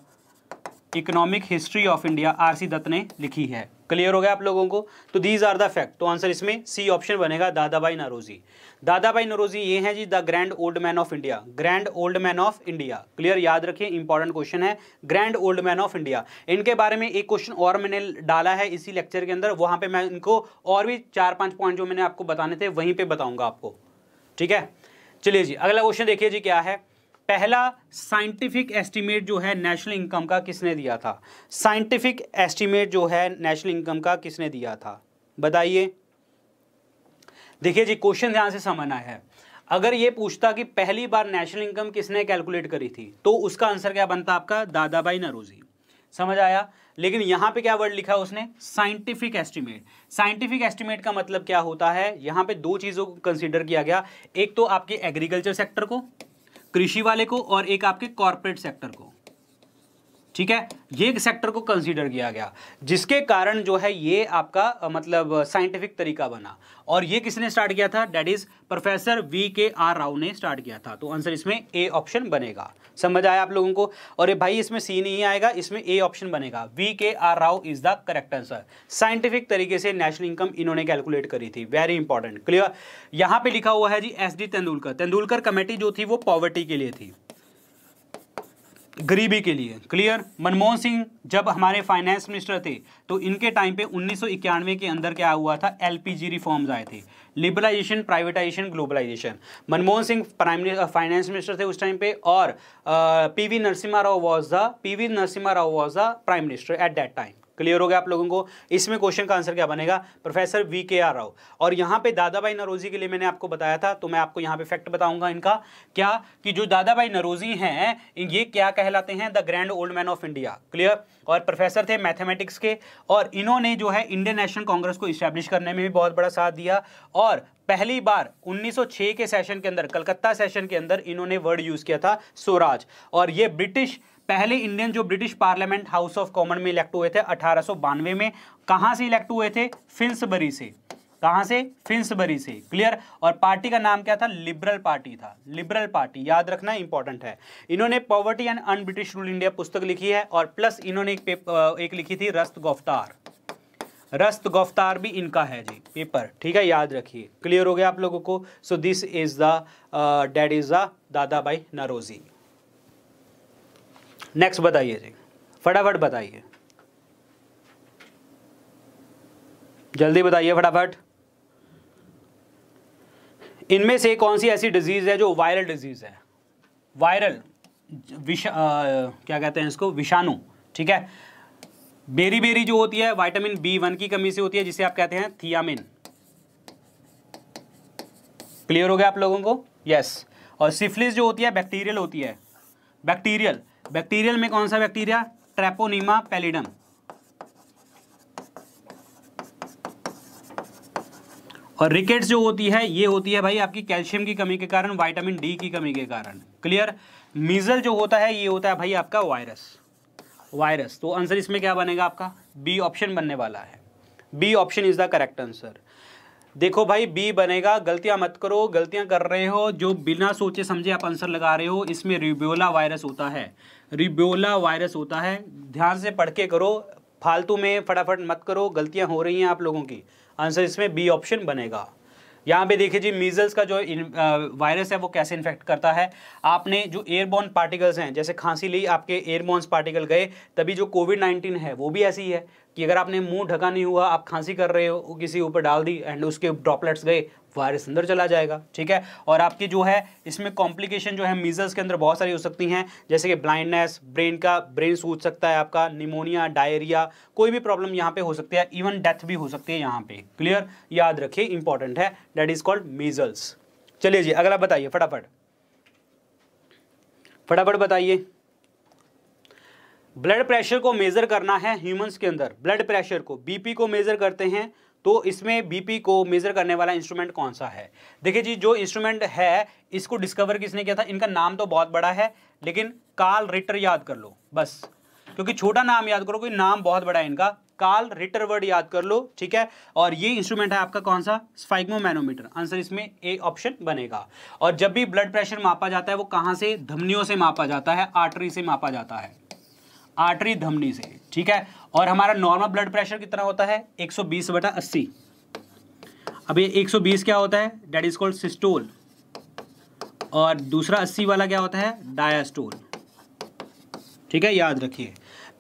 economic history of India R C Dutt ने लिखी है क्लियर हो गया आप लोगों को तो दीज आर द फैक्ट तो आंसर इसमें सी ऑप्शन बनेगा दादाबाई नरोजी भाई नरोजी ये हैं जी the grand old man of India grand old man of India clear याद रखिए इंपॉर्टेंट क्वेश्चन है grand old man of India इनके बारे में एक क्वेश्चन और मैंने डाला है इसी लेक्चर के अंदर वहां पर मैं इनको और भी चार पाँच पॉइंट जो मैंने आपको बताने थे वहीं पर बताऊंगा आपको ठीक है चलिए जी अगला क्वेश्चन देखिए जी क्या है पहला साइंटिफिक एस्टीमेट जो है नेशनल इनकम का किसने दिया था साइंटिफिक एस्टीमेट जो है नेशनल इनकम का किसने दिया था बताइए देखिए जी क्वेश्चन ध्यान से समझना है अगर ये पूछता कि पहली बार नेशनल इनकम किसने कैलकुलेट करी थी तो उसका आंसर क्या बनता आपका दादाबाई नरोजी समझ आया लेकिन यहां पे क्या वर्ड लिखा उसने साइंटिफिक एस्टिमेट साइंटिफिक एस्टिमेट का मतलब क्या होता है यहां पे दो चीज़ों को कंसिडर किया गया एक तो आपके एग्रीकल्चर सेक्टर को कृषि वाले को और एक आपके कॉरपोरेट सेक्टर को ठीक है ये सेक्टर को कंसीडर किया गया जिसके कारण जो है ये आपका मतलब साइंटिफिक तरीका बना और ये किसने स्टार्ट किया था that is professor V K R Rao ने स्टार्ट किया था तो आंसर इसमें ए ऑप्शन बनेगा समझ आया आप लोगों को और ये भाई इसमें सी नहीं आएगा इसमें ए ऑप्शन बनेगा V K R Rao is the correct answer scientific तरीके से नेशनल इनकम इन्होंने कैलकुलेट करी थी वेरी इंपॉर्टेंट क्लियर यहां पे लिखा हुआ है G S D Tendulkar Tendulkar committee जो थी वो पॉवर्टी के लिए थी गरीबी के लिए क्लियर मनमोहन सिंह जब हमारे फाइनेंस मिनिस्टर थे तो इनके टाइम पे उन्नीस के अंदर क्या हुआ था एलपीजी रिफॉर्म्स आए थे liberalisation privatisation globalisation Manmohan Singh prime finance minister थे उस टाइम पे और PV Narasimha Rao was the PV Narasimha Rao was the prime minister at that time clear हो गया आप लोगों को इसमें क्वेश्चन का आंसर क्या बनेगा professor V K R Rao और यहाँ पे दादा भाई नरोजी के लिए मैंने आपको बताया था तो मैं आपको यहाँ पे फैक्ट बताऊंगा इनका क्या कि जो दादा भाई नरोजी हैं ये क्या कहलाते हैं the grand old man of India clear और प्रोफेसर थे मैथमेटिक्स के और इन्होंने जो है इंडियन नेशनल कांग्रेस को इस्टेब्लिश करने में भी बहुत बड़ा साथ दिया और पहली बार 1906 के सेशन के अंदर कलकत्ता सेशन के अंदर इन्होंने वर्ड यूज़ किया था स्वराज और ये ब्रिटिश पहले इंडियन जो British parliament House of Common में इलेक्ट हुए थे अठारह में कहां से इलेक्ट हुए थे फिंसबरी से कहा से फिंसबरी से क्लियर और पार्टी का नाम क्या था लिबरल पार्टी था लिबरल पार्टी याद रखना इंपॉर्टेंट है इन्होंने poverty and un British rule India पुस्तक लिखी है और प्लस इन्होंने एक पेपर एक लिखी थी रस्त गोफ्तार रस्त गोफ्तार भी इनका है जी पेपर ठीक है याद रखिए क्लियर हो गया आप लोगों को so this is the dad is the Dadabhai Naoroji next बताइए जी फटाफट बताइए जल्दी बताइए फटाफट इनमें से कौन सी ऐसी डिजीज़ है जो वायरल डिजीज़ है वायरल विष क्या कहते हैं इसको विषाणु ठीक है बेरी बेरी जो होती है विटामिन बी वन की कमी से होती है जिसे आप कहते हैं थियामिन क्लियर हो गया आप लोगों को यस yes. और सिफिलिस जो होती है बैक्टीरियल होती है बैक्टीरियल बैक्टीरियल में कौन सा बैक्टीरिया ट्रेपोनिमा पेलिडम और रिकेट्स जो होती है ये होती है भाई आपकी कैल्शियम की कमी के कारण वाइटामिन डी की कमी के कारण क्लियर मीजल जो होता है ये होता है भाई आपका वायरस वायरस तो आंसर इसमें क्या बनेगा आपका बी ऑप्शन बनने वाला है B option is the correct answer देखो भाई बी बनेगा गलतियां मत करो गलतियां कर रहे हो जो बिना सोचे समझे आप आंसर लगा रहे हो इसमें रिब्योला वायरस होता है रिब्योला वायरस होता है ध्यान से पढ़ के करो फालतू में फटाफट मत करो गलतियां हो रही हैं आप लोगों की आंसर इसमें बी ऑप्शन बनेगा यहाँ पे देखिए जी मीजल्स का जो वायरस है वो कैसे इन्फेक्ट करता है आपने जो एयरबॉन पार्टिकल्स हैं जैसे खांसी ली आपके एयरबॉन्स पार्टिकल गए तभी जो कोविड नाइन्टीन है वो भी ऐसी है कि अगर आपने मुंह ढका नहीं हुआ आप खांसी कर रहे हो किसी ऊपर डाल दी एंड उसके ड्रॉपलेट्स गए वायरस अंदर चला जाएगा ठीक है और आपकी जो है इसमें कॉम्प्लिकेशन जो है मीजल्स के अंदर बहुत सारी हो सकती हैं जैसे कि ब्लाइंडनेस ब्रेन का ब्रेन सूझ सकता है आपका निमोनिया डायरिया कोई भी प्रॉब्लम यहाँ पे हो सकती है इवन डेथ भी हो सकती है यहाँ पे क्लियर याद रखिए इंपॉर्टेंट है डेट इज कॉल्ड मीजल्स चलिए जी अगला बताइए फटाफट फटाफट बताइए ब्लड प्रेशर को मेज़र करना है ह्यूमंस के अंदर ब्लड प्रेशर को बीपी को मेज़र करते हैं तो इसमें बीपी को मेज़र करने वाला इंस्ट्रूमेंट कौन सा है देखिए जी जो इंस्ट्रूमेंट है इसको डिस्कवर किसने किया था इनका नाम तो बहुत बड़ा है लेकिन कार्ल रिटर याद कर लो बस क्योंकि छोटा नाम याद करो क्योंकि नाम बहुत बड़ा है इनका कार्ल रिटर वर्ड याद कर लो ठीक है और ये इंस्ट्रूमेंट है आपका कौन सा स्फाइग्मोमैनोमीटर आंसर इसमें ए ऑप्शन बनेगा और जब भी ब्लड प्रेशर मापा जाता है वो कहाँ से धमनियों से मापा जाता है आर्टरी से मापा जाता है आर्टरी धमनी से ठीक है और हमारा नॉर्मल ब्लड प्रेशर कितना होता है 120 बटा अस्सी अब ये 120 क्या होता है डेट इज कॉल्ड सिस्टोल और दूसरा 80 वाला क्या होता है डायास्टोल ठीक है याद रखिए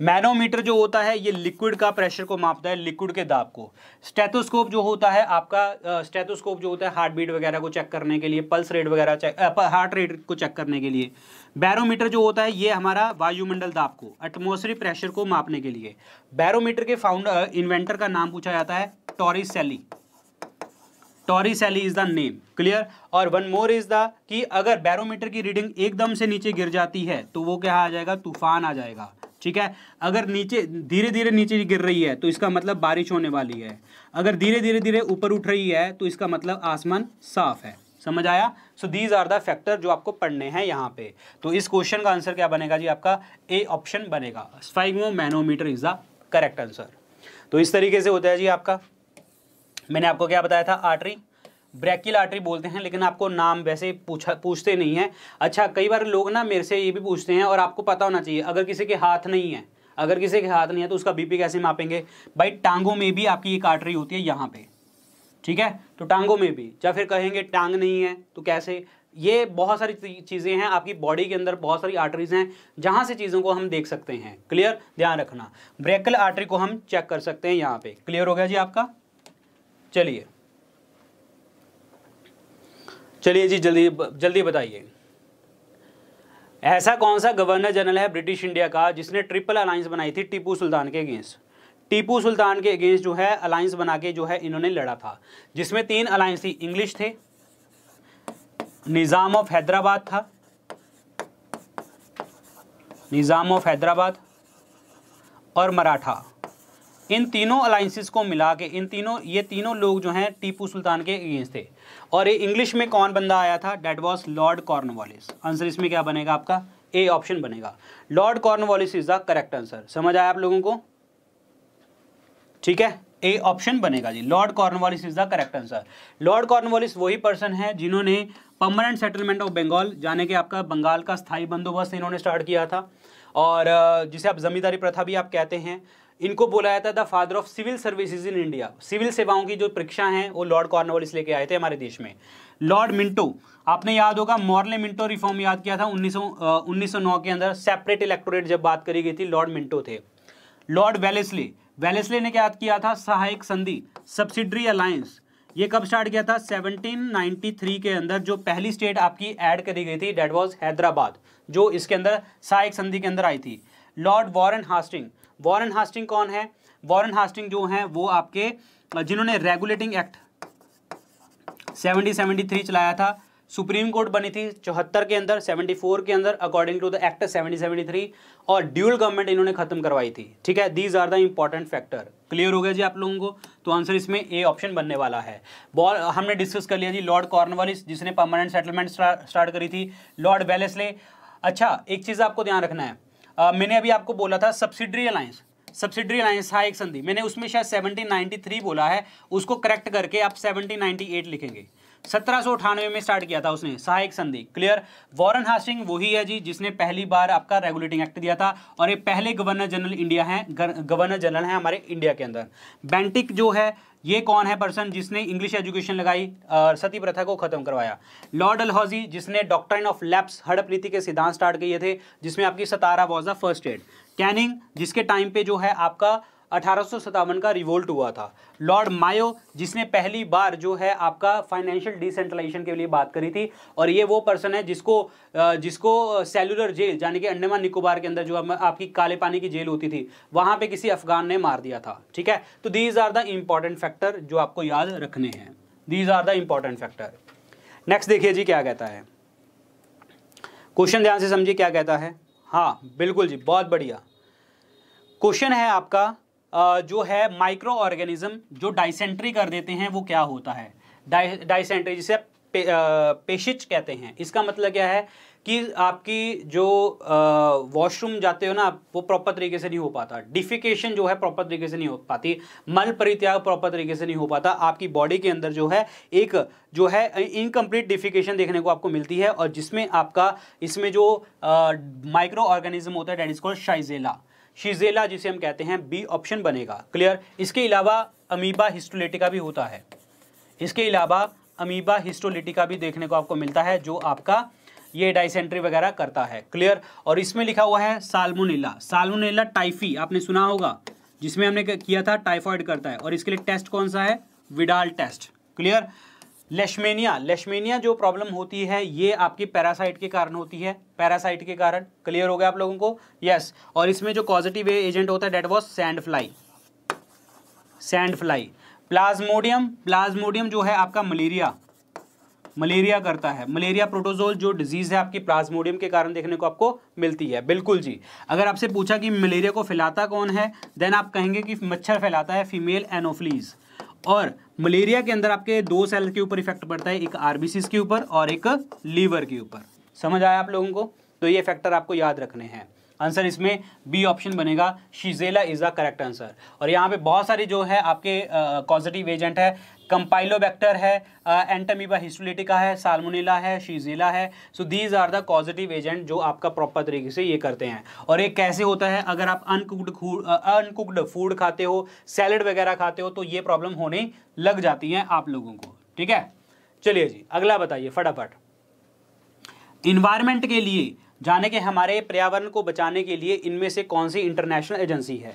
मैनोमीटर जो होता है ये लिक्विड का प्रेशर को मापता है लिक्विड के दाब को स्टेथोस्कोप जो होता है आपका स्टेथोस्कोप जो होता है हार्ट बीट वगैरह को चेक करने के लिए पल्स रेट वगैरह चेक हार्ट रेट को चेक करने के लिए बैरोमीटर जो होता है ये हमारा वायुमंडल दाब को एटमोसफेरिक प्रेशर को मापने के लिए बैरोमीटर के फाउंडर इन्वेंटर का नाम पूछा जाता है Torricelli is the name clear और वन मोर इज द कि अगर बैरोमीटर की रीडिंग एकदम से नीचे गिर जाती है तो वो क्या आ जाएगा तूफान आ जाएगा ठीक है अगर नीचे धीरे धीरे नीचे गिर रही है तो इसका मतलब बारिश होने वाली है अगर धीरे धीरे धीरे ऊपर उठ रही है तो इसका मतलब आसमान साफ है समझ आया so these are the factor जो आपको पढ़ने हैं यहाँ पे तो इस क्वेश्चन का आंसर क्या बनेगा जी आपका ए ऑप्शन बनेगा sphygmomanometer is the correct answer तो इस तरीके से होता है जी आपका मैंने आपको क्या बताया था आर्टरी ब्रैकिल आर्टरी बोलते हैं लेकिन आपको नाम वैसे पूछा पूछते नहीं है अच्छा कई बार लोग ना मेरे से ये भी पूछते हैं और आपको पता होना चाहिए अगर किसी के हाथ नहीं है अगर किसी के हाथ नहीं है तो उसका बीपी कैसे मापेंगे भाई टांगों में भी आपकी एक आर्टरी होती है यहाँ पे ठीक है तो टांगों में भी या फिर कहेंगे टांग नहीं है तो कैसे ये बहुत सारी चीज़ें हैं आपकी बॉडी के अंदर बहुत सारी आर्टरीज हैं जहाँ से चीज़ों को हम देख सकते हैं क्लियर ध्यान रखना ब्रैकल आर्टरी को हम चेक कर सकते हैं यहाँ पर क्लियर हो गया जी आपका चलिए चलिए जी जल्दी जल्दी बताइए ऐसा कौन सा गवर्नर जनरल है ब्रिटिश इंडिया का जिसने ट्रिपल अलायंस बनाई थी टीपू सुल्तान के अगेंस्ट टीपू सुल्तान के अगेंस्ट जो है अलायंस बना के जो है इन्होंने लड़ा था जिसमें तीन अलायंस थी इंग्लिश थे निज़ाम ऑफ हैदराबाद था निज़ाम ऑफ हैदराबाद और मराठा इन तीनों अलायंसिस को मिला के इन तीनों ये तीनों लोग जो हैं टीपू सुल्तान के अगेंस्ट थे और ये इंग्लिश में कौन बंदा आया था that was Lord Cornwallis answer इसमें क्या बनेगा आपका ए ऑप्शन बनेगा Lord Cornwallis is the correct answer समझ आया आप लोगों को ठीक है ए ऑप्शन बनेगा जी Lord Cornwallis is the correct answer Lord Cornwallis वही पर्सन है जिन्होंने परमानेंट सेटलमेंट ऑफ बंगाल जाने के आपका बंगाल का स्थायी बंदोबस्त इन्होंने स्टार्ट किया था और जिसे आप जमींदारी प्रथा भी आप कहते हैं इनको बोला जाता है the father of civil services in India civil सेवाओं की जो परीक्षा हैं वो लॉर्ड कॉर्नवालिस लेके आए थे हमारे देश में लॉर्ड मिंटो आपने याद होगा मॉर्ले मिंटो रिफॉर्म याद किया था उन्नीस सौ के अंदर सेपरेट इलेक्टोरेट जब बात करी गई थी लॉर्ड मिंटो थे लॉर्ड वेलेसले वेलेसले ने क्या किया था सहायक संधि सब्सिडरी अलायंस ये कब स्टार्ट किया था 1793 के अंदर जो पहली स्टेट आपकी ऐड करी गई थी डेट वॉज हैदराबाद जो इसके अंदर सहायक संधि के अंदर आई थी Lord Warren Hastings Warren Hastings कौन है वॉरन हास्टिंग जो है वो आपके जिन्होंने रेगुलेटिंग एक्ट 7073 चलाया था सुप्रीम कोर्ट बनी थी चौहत्तर के अंदर 74 के अंदर अकॉर्डिंग टू द एक्ट 7073 और ड्यूल गवर्नमेंट इन्होंने खत्म करवाई थी ठीक है these are the important factor clear हो गया जी आप लोगों को तो आंसर इसमें ए ऑप्शन बनने वाला है बॉल हमने डिस्कस कर लिया जी लॉर्ड कॉर्नवालिस जिसने परमानेंट सेटलमेंट स्टार्ट करी थी लॉर्ड वेलेसले अच्छा एक चीज़ आपको ध्यान रखना है आ, मैंने अभी आपको बोला था सब्सिडरी अलायंस सब्सिडरी अलायंस था एक संधि मैंने उसमें शायद सेवनटीन थ्री बोला है उसको करेक्ट करके आप सेवनटीन एट लिखेंगे सत्रह सौ अठानवे में स्टार्ट किया था उसने सहायक संधि क्लियर वॉरन हास्टिंग वही है जी जिसने पहली बार आपका रेगुलेटिंग एक्ट दिया था और ये पहले गवर्नर जनरल इंडिया हैं गवर्नर जनरल हैं हमारे इंडिया के अंदर बैंटिक जो है ये कौन है पर्सन जिसने इंग्लिश एजुकेशन लगाई और सती प्रथा को खत्म करवाया लॉर्ड अलहौजी जिसने डॉक्ट्रिन ऑफ लैप्स हड़प रीति के सिद्धांत स्टार्ट किए थे जिसमें आपकी सतारा वॉज द फर्स्ट एड कैनिंग जिसके टाइम पे जो है आपका अठारह का रिवोल्ट हुआ था लॉर्ड मायो जिसने पहली बार जो है आपका फाइनेंशियल डिसेंट्रलाइजेशन के लिए बात करी थी और ये वो पर्सन है जिसको जिसको सेलुलर जेल यानी कि अंडमान निकोबार के अंदर जो आपकी काले पानी की जेल होती थी वहाँ पे किसी अफगान ने मार दिया था ठीक है तो these are the important factor जो आपको याद रखने हैं these are the important factor next देखिए जी क्या कहता है क्वेश्चन ध्यान से समझिए क्या कहता है हाँ बिल्कुल जी बहुत बढ़िया क्वेश्चन है आपका जो है माइक्रो ऑर्गेनिज्म जो डाइसेंट्री कर देते हैं वो क्या होता है डाई डाइसेंट्री जिसे पे, पेशिच कहते हैं इसका मतलब क्या है कि आपकी जो वॉशरूम जाते हो ना वो प्रॉपर तरीके से नहीं हो पाता डिफिकेशन जो है प्रॉपर तरीके से नहीं हो पाती मल परित्याग प्रॉपर तरीके से नहीं हो पाता आपकी बॉडी के अंदर जो है एक जो है इनकम्प्लीट डिफिकेशन देखने को आपको मिलती है और जिसमें आपका इसमें जो माइक्रो ऑर्गेनिज्म होता है that is called shigella shigella जिसे हम कहते हैं बी ऑप्शन बनेगा क्लियर इसके अलावा अमीबा हिस्टोलेटिका भी होता है इसके अलावा अमीबा हिस्टोलिटिका भी देखने को आपको मिलता है जो आपका ये डाइसेंट्री वगैरह करता है क्लियर और इसमें लिखा हुआ है साल्मोनेला साल्मोनेला टाइफी आपने सुना होगा जिसमें हमने किया था टाइफॉइड करता है और इसके लिए टेस्ट कौन सा है Widal test clear leishmania leishmania जो प्रॉब्लम होती है ये आपकी पैरासाइट के कारण होती है पैरासाइट के कारण क्लियर हो गया आप लोगों को यस yes. और इसमें जो पॉजिटिव एजेंट होता है that was sand fly sand fly plasmodium plasmodium जो है आपका मलेरिया मलेरिया करता है मलेरिया प्रोटोजोल जो डिजीज़ है आपकी प्लाज्मोडियम के कारण देखने को आपको मिलती है बिल्कुल जी अगर आपसे पूछा कि मलेरिया को फैलाता कौन है देन आप कहेंगे कि मच्छर फैलाता है फीमेल एनोफ्लीज़ और मलेरिया के अंदर आपके दो सेल के ऊपर इफेक्ट पड़ता है एक आरबीसी के ऊपर और एक लीवर के ऊपर समझ आया आप लोगों को तो ये फैक्टर आपको याद रखने हैं आंसर इसमें बी ऑप्शन बनेगा shigella is the correct answer और यहाँ पे बहुत सारे जो है आपके पॉजिटिव एजेंट है कंपाइलोबैक्टर है एंटमीबा हिस्टोलिटिका है सालमोनीला है शीजेला है so these are the causative agent जो आपका प्रॉपर तरीके से ये करते हैं और ये कैसे होता है अगर आप अनकुकड अनकुकड फूड खाते हो सैलड वगैरह खाते हो तो ये प्रॉब्लम होने लग जाती है आप लोगों को ठीक है चलिए जी अगला बताइए फटाफट इन्वायरमेंट के लिए जाने के हमारे पर्यावरण को बचाने के लिए इनमें से कौन सी इंटरनेशनल एजेंसी है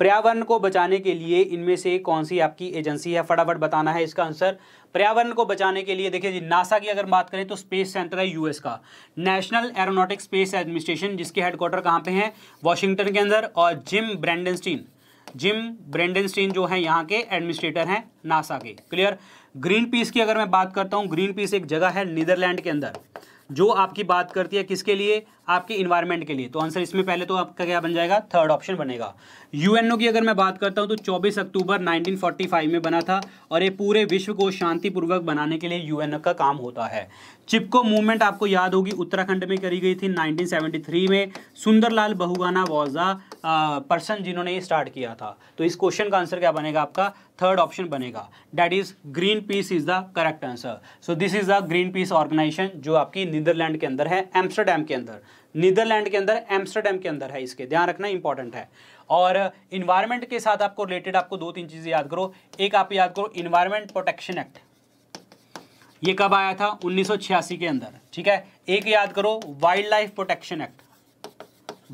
पर्यावरण को बचाने के लिए इनमें से कौन सी आपकी एजेंसी है फटाफट बताना है इसका आंसर पर्यावरण को बचाने के लिए देखिए जी नासा की अगर बात करें तो स्पेस सेंटर है यूएस का नेशनल एरोनॉटिक स्पेस एडमिनिस्ट्रेशन जिसके हेडक्वार्टर कहाँ पे हैं वॉशिंगटन के अंदर और जिम ब्रेंडनस्टीन जिम ब्रेंडनस्टीन जो है यहाँ के एडमिनिस्ट्रेटर हैं नासा के क्लियर ग्रीन पीस की अगर मैं बात करता हूँ ग्रीन पीस एक जगह है नीदरलैंड के अंदर जो आपकी बात करती है किसके लिए आपके इन्वायरमेंट के लिए तो आंसर इसमें पहले तो आपका क्या बन जाएगा थर्ड ऑप्शन बनेगा यूएनओ की अगर मैं बात करता हूँ तो 24 अक्टूबर 1945 में बना था और ये पूरे विश्व को शांतिपूर्वक बनाने के लिए यूएनओ का काम होता है चिपको मूवमेंट आपको याद होगी उत्तराखंड में करी गई थी 1973 में Sundarlal Bahuguna was a person जिन्होंने स्टार्ट किया था तो इस क्वेश्चन का आंसर क्या बनेगा आपका थर्ड ऑप्शन बनेगा that is green peace is the correct answer so this is the green peace organisation जो आपकी नीदरलैंड के अंदर है एम्स्टरडेम के अंदर नीदरलैंड के अंदर एम्स्टरडेम के अंदर है इसके ध्यान रखना इंपॉर्टेंट है और इन्वायरमेंट के साथ आपको रिलेटेड आपको दो तीन चीज़ें याद करो एक आप याद करो इन्वायरमेंट प्रोटेक्शन एक्ट ये कब आया था उन्नीस के अंदर ठीक है एक याद करो wildlife protection act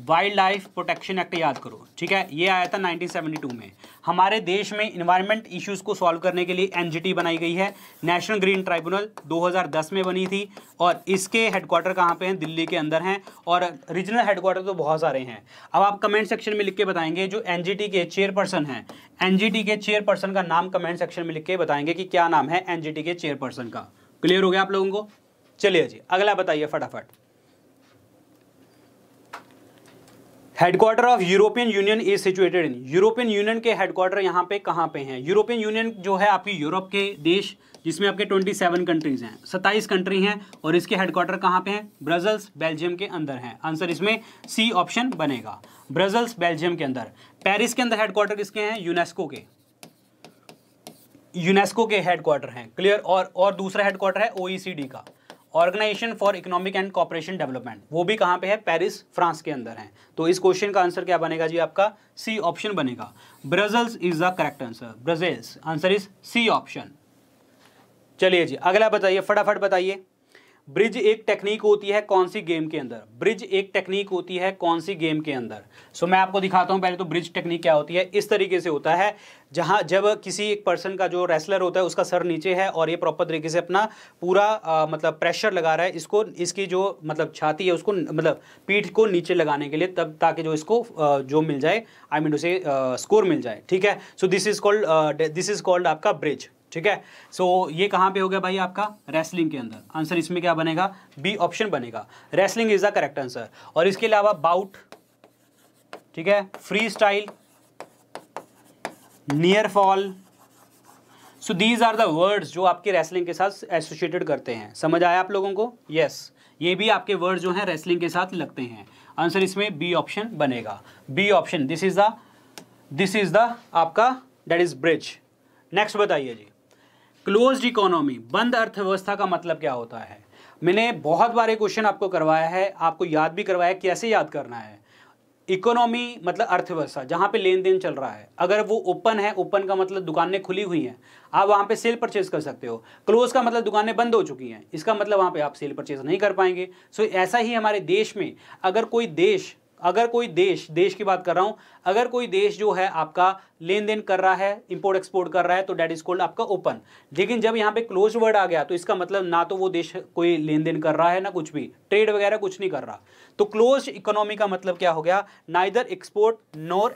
wildlife protection act याद करो ठीक है ये आया था 1972 में हमारे देश में इन्वायरमेंट इश्यूज़ को सॉल्व करने के लिए एनजीटी बनाई गई है नेशनल ग्रीन ट्राइब्यूनल 2010 में बनी थी और इसके हेडक्वार्टर कहाँ पे हैं दिल्ली के अंदर हैं और रीजनल हेडक्वार्टर तो बहुत सारे हैं अब आप कमेंट सेक्शन में लिख के बताएंगे जो एन के चेयरपर्सन हैं एन के चेयरपर्सन का नाम कमेंट सेक्शन में लिख के बताएंगे कि क्या नाम है एन के चेयरपर्सन का क्लियर हो गया आप लोगों को चलिए जी अगला बताइए फटाफट headquarter of European union is situated in European union के हेडक्वार्टर यहाँ पे कहाँ पे हैं यूरोपियन यूनियन जो है आपकी यूरोप के देश जिसमें आपके 27 कंट्रीज हैं 27 कंट्री हैं और इसके हेडक्वार्टर कहाँ पे हैं ब्रजल्स बेल्जियम के अंदर हैं आंसर इसमें सी ऑप्शन बनेगा ब्रजल्स बेल्जियम के अंदर पेरिस के अंदर हेडक्वार्टर किसके हैं यूनेस्को के यूनेस्को के हेडक्वार्टर हैं क्लियर और और दूसरा हेडक्वार्टर है ओ e का organisation for economic and cooperation development वो भी कहाँ पे है पेरिस फ्रांस के अंदर है तो इस क्वेश्चन का आंसर क्या बनेगा जी आपका सी ऑप्शन बनेगा Brussels is the correct answer Brussels answer is C option चलिए जी अगला बताइए फटाफट बताइए ब्रिज एक टेक्निक होती है कौन सी गेम के अंदर ब्रिज एक टेक्निक होती है कौन सी गेम के अंदर सो so, मैं आपको दिखाता हूँ पहले तो ब्रिज टेक्निक क्या होती है इस तरीके से होता है जहाँ जब किसी एक पर्सन का जो रेसलर होता है उसका सर नीचे है और ये प्रॉपर तरीके से अपना पूरा आ, मतलब प्रेशर लगा रहा है इसको इसकी जो मतलब छाती है उसको मतलब पीठ को नीचे लगाने के लिए तब ताकि जो इसको आ, जो मिल जाए आई मीन उसे स्कोर मिल जाए ठीक है so this is called this is called आपका ब्रिज ठीक है सो so, ये कहाँ पे हो गया भाई आपका रेसलिंग के अंदर आंसर इसमें क्या बनेगा बी ऑप्शन बनेगा wrestling is the correct answer और इसके अलावा बाउट ठीक है freestyle near fall so these are the words जो आपके रेसलिंग के साथ एसोसिएटेड करते हैं समझ आया आप लोगों को यस yes. ये भी आपके वर्ड जो हैं रेसलिंग के साथ लगते हैं आंसर इसमें बी ऑप्शन बनेगा B option this is the this is the आपका डेट इज ब्रिज नेक्स्ट बताइए जी क्लोज्ड इकोनॉमी बंद अर्थव्यवस्था का मतलब क्या होता है मैंने बहुत बार ये क्वेश्चन आपको करवाया है आपको याद भी करवाया कैसे याद करना है इकोनॉमी मतलब अर्थव्यवस्था जहाँ पे लेन देन चल रहा है अगर वो ओपन है ओपन का मतलब दुकानें खुली हुई हैं आप वहाँ पे सेल परचेज कर सकते हो क्लोज का मतलब दुकानें बंद हो चुकी हैं इसका मतलब वहाँ पे आप सेल परचेज नहीं कर पाएंगे सो ऐसा ही हमारे देश में अगर कोई देश अगर कोई देश देश की बात कर रहा हूं अगर कोई देश जो है आपका लेन देन कर रहा है इंपोर्ट एक्सपोर्ट कर रहा है तो डेट इज कोल्ड आपका ओपन लेकिन जब यहां पे क्लोज वर्ड आ गया तो इसका मतलब ना तो वो देश कोई लेन देन कर रहा है ना कुछ भी ट्रेड वगैरह कुछ नहीं कर रहा तो क्लोज इकोनॉमी का मतलब क्या हो गया ना इधर export nor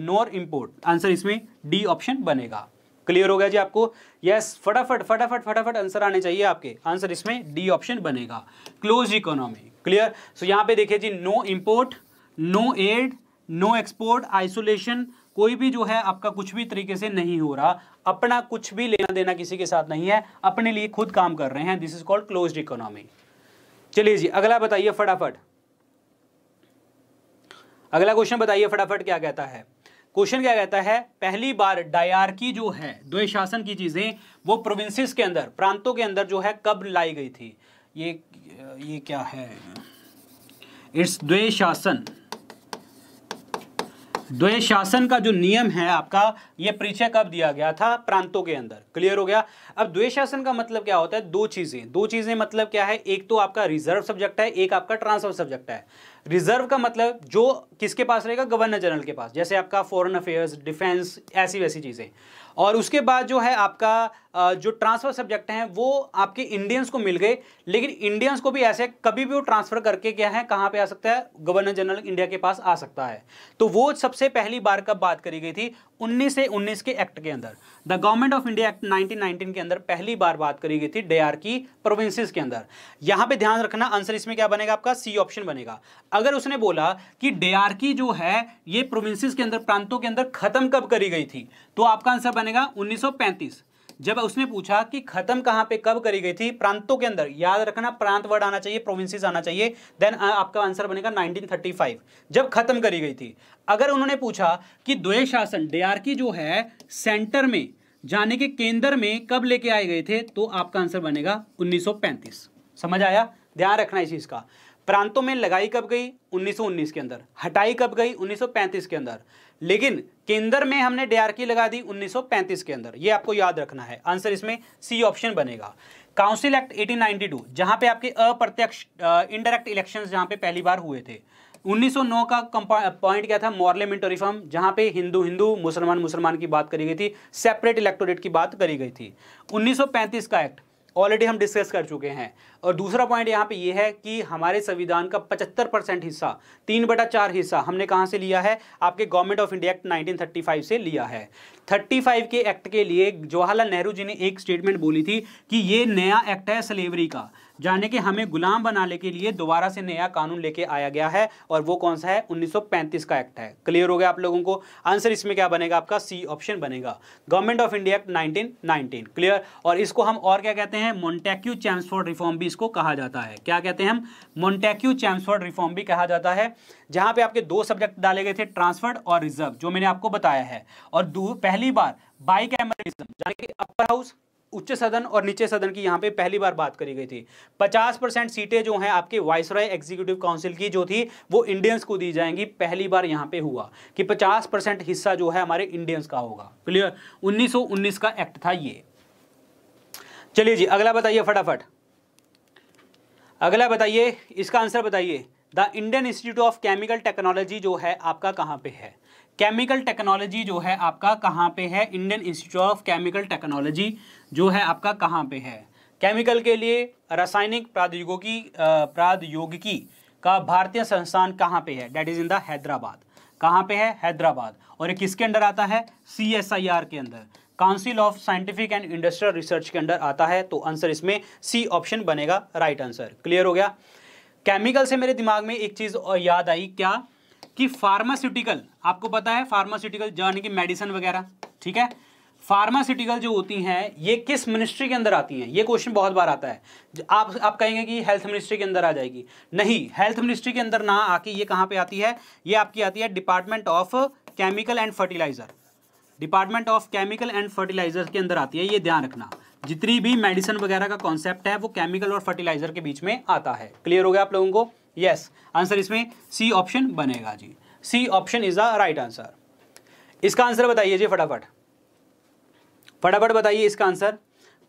nor import answer इसमें डी ऑप्शन बनेगा क्लियर हो गया जी आपको यस फटाफट फटाफट फटाफट आंसर आने चाहिए आपके आंसर इसमें डी ऑप्शन बनेगा क्लोज इकोनॉमी क्लियर सो यहां पे देखिए जी no import no aid no export isolation कोई भी जो है आपका कुछ भी तरीके से नहीं हो रहा अपना कुछ भी लेना देना किसी के साथ नहीं है अपने लिए खुद काम कर रहे हैं this is called close economy चलिए जी अगला बताइए फटाफट अगला क्वेश्चन बताइए फटाफट क्या कहता है क्वेश्चन क्या कहता है पहली बार डायरकी जो है द्वे शासन की चीज़ें वो प्रोविंसेस के अंदर प्रांतों के अंदर जो है कब लाई गई थी ये ये क्या है इट्स द्वे शासन द्वय शासन का जो नियम है आपका ये परिचय कब दिया गया था प्रांतों के अंदर क्लियर हो गया अब द्वे शासन का मतलब क्या होता है दो चीजें दो चीजें मतलब क्या है एक तो आपका रिजर्व सब्जेक्ट है एक आपका ट्रांसफर सब्जेक्ट है रिजर्व का मतलब जो किसके पास रहेगा गवर्नर जनरल के पास जैसे आपका फॉरन अफेयर्स डिफेंस ऐसी वैसी चीजें और उसके बाद जो है आपका जो ट्रांसफ़र सब्जेक्ट हैं वो आपके इंडियंस को मिल गए लेकिन इंडियंस को भी ऐसे कभी भी वो ट्रांसफ़र करके क्या है कहाँ पे आ सकता है गवर्नर जनरल इंडिया के पास आ सकता है तो वो सबसे पहली बार कब बात करी गई थी उन्नीस से उन्नीस के एक्ट के अंदर the government of India act nineteen के अंदर पहली बार बात करी गई थी डे की प्रोविंसेस के अंदर यहाँ पे ध्यान रखना आंसर इसमें क्या बनेगा आपका सी ऑप्शन बनेगा अगर उसने बोला कि डे की जो है ये प्रोविंसेस के अंदर प्रांतों के अंदर खत्म कब करी गई थी तो आपका आंसर बनेगा 1935 जब उसने पूछा कि खत्म कहाँ पे कब करी गई थी प्रांतों के अंदर याद रखना प्रांत वर्ड आना चाहिए प्रोविंसेस आना चाहिए देन आपका आंसर बनेगा 1935 जब खत्म करी गई थी अगर उन्होंने पूछा कि द्वे शासन डे जो है सेंटर में जाने के केंद्र में कब लेके आए गए थे तो आपका आंसर बनेगा उन्नीस समझ आया ध्यान रखना इस चीज़ का प्रांतों में लगाई कब गई 1919 के अंदर हटाई कब गई 1935 के अंदर लेकिन केंद्र में हमने डीआरकी लगा दी 1935 के अंदर ये आपको याद रखना है आंसर इसमें सी ऑप्शन बनेगा काउंसिल एक्ट 1892 जहां पे आपके अप्रत्यक्ष इनडायरेक्ट इलेक्शंस जहां पे पहली बार हुए थे 1909 का पॉइंट क्या था मॉर्लिमेंट रिफॉर्म जहां पे हिंदू हिंदू मुसलमान मुसलमान की बात करी गई थी सेपरेट इलेक्टोरेट की बात करी गई थी 1935 का एक्ट ऑलरेडी हम डिस्कस कर चुके हैं और दूसरा पॉइंट यहाँ पे ये है कि हमारे संविधान का 75 परसेंट हिस्सा तीन बटा चार हिस्सा हमने कहाँ से लिया है आपके गवर्नमेंट ऑफ इंडिया एक्ट 1935 से लिया है 35 के एक्ट के लिए जवाहरलाल नेहरू जी ने एक स्टेटमेंट बोली थी कि ये नया एक्ट है स्लेवरी का जाने कि हमें गुलाम बनाने के लिए दोबारा से नया कानून लेके आया गया है और वो कौन सा है 1935 का एक्ट है क्लियर हो गया आप लोगों को आंसर इसमें क्या बनेगा आपका सी ऑप्शन बनेगा government of India act nineteen clear और इसको हम और क्या कहते हैं मोन्टेक्यू चैम्सफोर्ड रिफॉर्म भी इसको कहा जाता है क्या कहते हैं हम मोन्टेक्यू चैम्सफोर्ड रिफॉर्म भी कहा जाता है जहां पे आपके दो सब्जेक्ट डाले गए थे ट्रांसफर्ड और रिजर्व जो मैंने आपको बताया है और पहली बार बाई कैमरिज्म अपर हाउस उच्च सदन और नीचे सदन की यहाँ पे पहली बार बात करी गई थी 50 परसेंट सीटें जो हैं आपके वाइसराय एग्जीक्यूटिव काउंसिल की जो थी वो इंडियंस को दी जाएंगी पहली बार यहाँ पे हुआ कि 50 परसेंट हिस्सा जो है हमारे इंडियंस का होगा क्लियर 1919 का एक्ट था ये चलिए जी अगला बताइए फटाफट अगला बताइए इसका आंसर बताइए the Indian institute of chemical technology जो है आपका कहाँ पर है केमिकल टेक्नोलॉजी जो है आपका कहाँ पे है Indian institute of chemical technology जो है आपका कहाँ पे है केमिकल के लिए रासायनिक प्रौद्योगिकी प्रौद्योगिकी का भारतीय संस्थान कहाँ पे है that is in the Hyderabad कहाँ पे है हैदराबाद और ये किसके अंडर आता है सी एस आई आर के अंदर council of scientific and industrial research के अंडर आता है तो आंसर इसमें सी ऑप्शन बनेगा राइट आंसर क्लियर हो गया केमिकल से मेरे दिमाग में एक चीज़ याद आई क्या कि फार्मास्यूटिकल आपको पता है फार्मास्यूटिकल यानी कि मेडिसिन वगैरह ठीक है फार्मास्यूटिकल जो होती हैं ये किस मिनिस्ट्री के अंदर आती हैं ये क्वेश्चन बहुत बार आता है आप आप कहेंगे कि हेल्थ मिनिस्ट्री के अंदर आ जाएगी नहीं हेल्थ मिनिस्ट्री के अंदर ना आके ये कहाँ पे आती है ये आपकी आती है department of chemical and fertiliser department of chemical and fertiliser के अंदर आती है ये ध्यान रखना जितनी भी मेडिसिन वगैरह का कॉन्सेप्ट है वो केमिकल और फर्टिलाइज़र के बीच में आता है क्लियर हो गया आप लोगों को यस आंसर इसमें सी ऑप्शन बनेगा जी C option is the right answer इसका आंसर बताइए जी फटाफट फटाफट बताइए इसका आंसर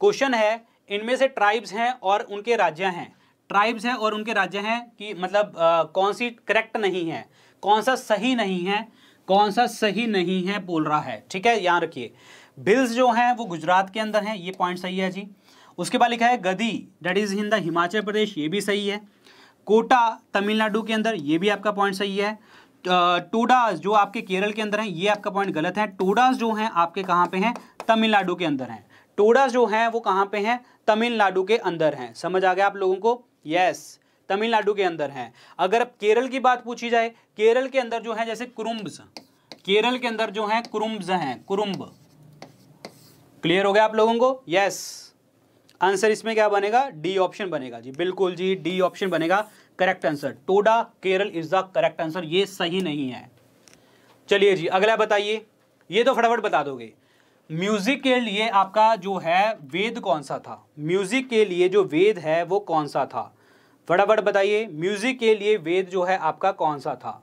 क्वेश्चन है इनमें से ट्राइब्स हैं और उनके राज्य हैं ट्राइब्स हैं और उनके राज्य हैं कि मतलब आ, कौन सी करेक्ट नहीं है कौन सा सही नहीं है कौन सा सही नहीं है बोल रहा है ठीक है यहाँ रखिए बिल्स जो हैं वो गुजरात के अंदर हैं ये पॉइंट सही है जी उसके बाद लिखा है Gaddi that is in the Himachal Pradesh ये भी सही है कोटा तमिलनाडु के अंदर ये भी आपका पॉइंट सही है टोडास जो आपके केरल के अंदर हैं ये आपका पॉइंट गलत है टोडास जो हैं आपके कहाँ पे हैं तमिलनाडु के अंदर हैं टोडास जो हैं वो कहाँ पे हैं तमिलनाडु के अंदर हैं समझ आ गया आप लोगों को यस तमिलनाडु के अंदर हैं अगर अब केरल की बात पूछी जाए केरल के अंदर जो है जैसे कुरुम्ब केरल के अंदर जो है कुरुम्ब हैं कुरुम्ब क्लियर हो गया आप लोगों को यस आंसर इसमें क्या बनेगा डी ऑप्शन बनेगा जी बिल्कुल जी डी ऑप्शन बनेगा correct answer Toda Kerala is the correct answer ये सही नहीं है चलिए जी अगला बताइए ये तो फटाफट बता दोगे म्यूजिक के लिए आपका जो है वेद कौन सा था म्यूजिक के लिए जो वेद है वो कौन सा था फटाफट बताइए म्यूजिक के लिए वेद जो है आपका कौन सा था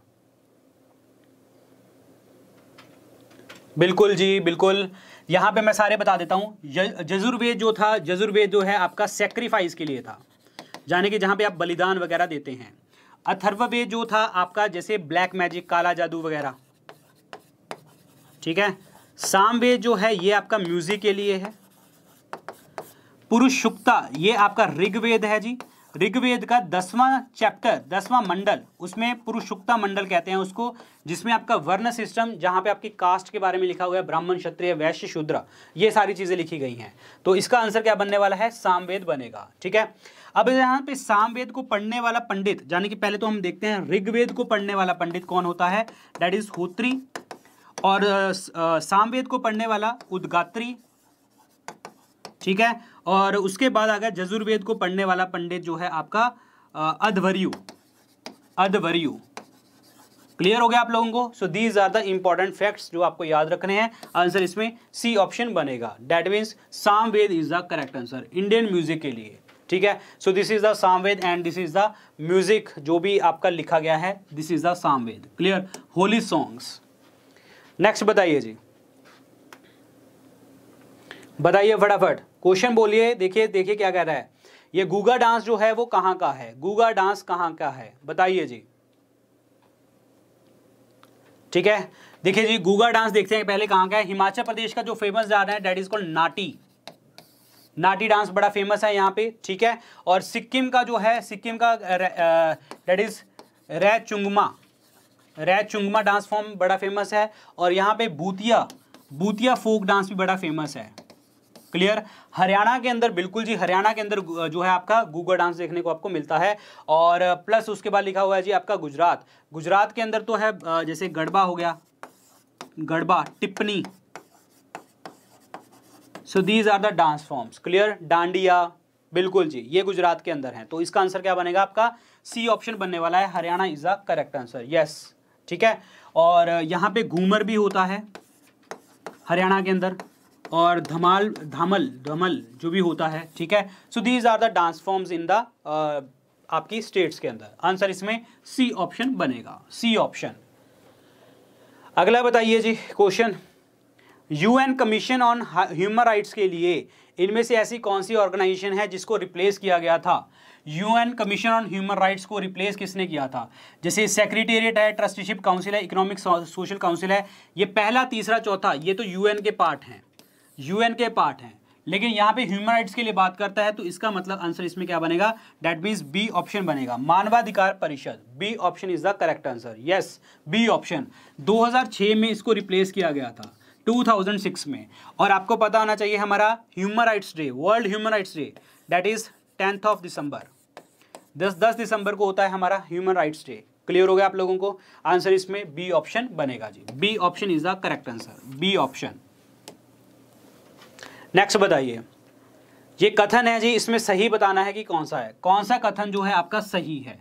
बिल्कुल जी बिल्कुल यहां पे मैं सारे बता देता हूं जजुर्वेद जो था जजुर्वेद जो है आपका सेक्रीफाइस के लिए था जाने कि जहां पे आप बलिदान वगैरह देते हैं अथर्ववेद जो था आपका जैसे ब्लैक मैजिक काला जादू वगैरह ठीक है सामवेद जो है ये आपका म्यूजिक के लिए है पुरुष शुक्ता ये आपका ऋग्वेद है जी ऋग्वेद का दसवां चैप्टर दसवां मंडल उसमें पुरुषुक्ता मंडल कहते हैं उसको जिसमें आपका वर्ण सिस्टम जहां पे आपकी कास्ट के बारे में लिखा हुआ है ब्राह्मण क्षत्रिय वैश्य शूद्र ये सारी चीज़ें लिखी गई हैं तो इसका आंसर क्या बनने वाला है सामवेद बनेगा ठीक है अब यहाँ पे सामवेद को पढ़ने वाला पंडित यानी कि पहले तो हम देखते हैं ऋग्वेद को पढ़ने वाला पंडित कौन होता है डैट इज होत्री और सामवेद को पढ़ने वाला उद्गात्री ठीक है और उसके बाद आ गया जजुर्वेद को पढ़ने वाला पंडित जो है आपका अधवर्यु अधवर्यु क्लियर हो गया आप लोगों को so these are the important facts जो आपको याद रखने हैं आंसर इसमें सी ऑप्शन बनेगा that means Samaveda is the correct answer Indian music के लिए ठीक है so this is the Samaveda and this is the music जो भी आपका लिखा गया है this is the Samaveda clear holy songs next बताइए जी बताइए फटाफट क्वेश्चन बोलिए देखिए देखिए क्या कह रहा है ये गूगा डांस जो है वो कहाँ का है गूगा डांस कहाँ का है बताइए जी ठीक है देखिए जी गूगा डांस देखते हैं पहले कहाँ का है हिमाचल प्रदेश का जो फेमस जा रहा है that is called Nati Nati dance बड़ा फेमस है यहाँ पे ठीक है और सिक्किम का जो है सिक्किम का date is Re Chungma Rai Chungma dance form बड़ा फेमस है और यहाँ पे भूतिया भूतिया फोक डांस भी बड़ा फेमस है क्लियर हरियाणा के अंदर बिल्कुल जी हरियाणा के अंदर जो है आपका गूगल डांस देखने को आपको मिलता है और प्लस उसके बाद लिखा हुआ है जी आपका गुजरात गुजरात के अंदर तो है जैसे गड़बा हो गया गड़बा टिप्पणी so these are the dance forms clear Dandiya बिल्कुल जी ये गुजरात के अंदर है तो इसका आंसर क्या बनेगा आपका सी ऑप्शन बनने वाला है Haryana is the correct answer yes ठीक है और यहाँ पे घूमर भी होता है हरियाणा के अंदर और धमाल धामल धमल जो भी होता है ठीक है so these are the dance forms in the आपकी स्टेट्स के अंदर आंसर इसमें सी ऑप्शन बनेगा सी ऑप्शन अगला बताइए जी question UN commission on human rights के लिए इनमें से ऐसी कौन सी ऑर्गेनाइजेशन है जिसको रिप्लेस किया गया था UN commission on human rights को रिप्लेस किसने किया था जैसे सेक्रेटेरिएट है ट्रस्टीशिप काउंसिल है इकोनॉमिक सोशल काउंसिल है ये पहला तीसरा चौथा ये तो यूएन के पार्ट हैं यूएन के पार्ट हैं लेकिन यहाँ पे ह्यूमन राइट्स के लिए बात करता है तो इसका मतलब आंसर इसमें क्या बनेगा डेट मीन्स बी ऑप्शन बनेगा मानवाधिकार परिषद B option is the correct answer yes B option 2006 में इसको रिप्लेस किया गया था 2006 में और आपको पता होना चाहिए हमारा human rights day world human rights day date is tenth of December दस दस दिसंबर को होता है हमारा ह्यूमन राइट्स डे क्लियर हो गया आप लोगों को आंसर इसमें बी ऑप्शन बनेगा जी B option is the correct answer B option next बताइए ये कथन है जी इसमें सही बताना है कि कौन सा है कौन सा कथन जो है आपका सही है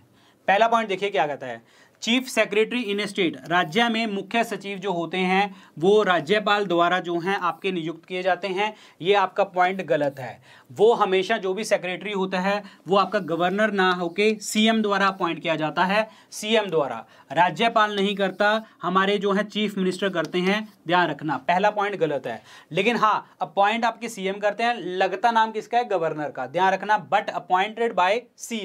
पहला पॉइंट देखिए क्या कहता है चीफ सेक्रेटरी इन स्टेट राज्य में मुख्य सचिव जो होते हैं वो राज्यपाल द्वारा जो हैं आपके नियुक्त किए जाते हैं ये आपका पॉइंट गलत है वो हमेशा जो भी सेक्रेटरी होता है वो आपका गवर्नर ना होके सीएम द्वारा अपॉइंट किया जाता है सीएम द्वारा राज्यपाल नहीं करता हमारे जो है चीफ मिनिस्टर करते हैं ध्यान रखना पहला पॉइंट गलत है लेकिन हाँ अपॉइंट आपके सी करते हैं लगता नाम किसका है गवर्नर का ध्यान रखना but appointed by C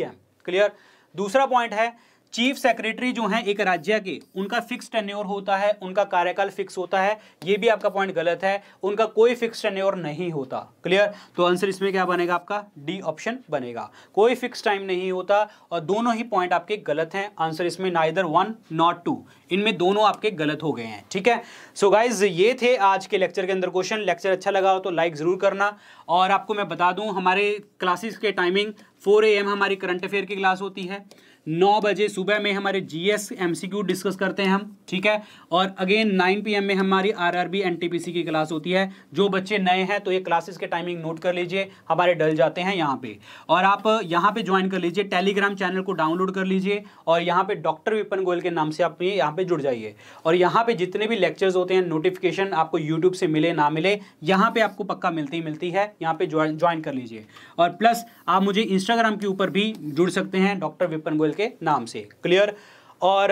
clear दूसरा पॉइंट है चीफ सेक्रेटरी जो हैं एक राज्य के उनका फिक्स टेन्योर होता है उनका कार्यकाल फिक्स होता है ये भी आपका पॉइंट गलत है उनका कोई फिक्स टेन्योर नहीं होता क्लियर तो आंसर इसमें क्या बनेगा आपका डी ऑप्शन बनेगा कोई फिक्स टाइम नहीं होता और दोनों ही पॉइंट आपके गलत हैं आंसर इसमें ना इधर वन नॉट टू इनमें दोनों आपके गलत हो गए हैं ठीक है सो so गाइज ये थे आज के लेक्चर के अंदर क्वेश्चन लेक्चर अच्छा लगा हो तो लाइक ज़रूर करना और आपको मैं बता दूँ हमारे क्लासेस के टाइमिंग फोर एम हमारी करंट अफेयर की क्लास होती है नौ बजे सुबह में हमारे जीएस एमसीक्यू डिस्कस करते हैं हम ठीक है और अगेन नाइन पीएम में हमारी आरआरबी एनटीपीसी की क्लास होती है जो बच्चे नए हैं तो ये क्लासेस के टाइमिंग नोट कर लीजिए हमारे डल जाते हैं यहाँ पे और आप यहाँ पे ज्वाइन कर लीजिए टेलीग्राम चैनल को डाउनलोड कर लीजिए और यहाँ पे डॉक्टर विपन गोयल के नाम से आप यहाँ पे जुड़ जाइए और यहाँ पे जितने भी लेक्चर्स होते हैं नोटिफिकेशन आपको यूट्यूब से मिले ना मिले यहाँ पे आपको पक्का मिलती ही मिलती है यहाँ पे ज्वाइन कर लीजिए और प्लस आप मुझे इंस्टा इंस्टाग्राम के ऊपर भी जुड़ सकते हैं डॉक्टर विपिन गोयल के नाम से क्लियर और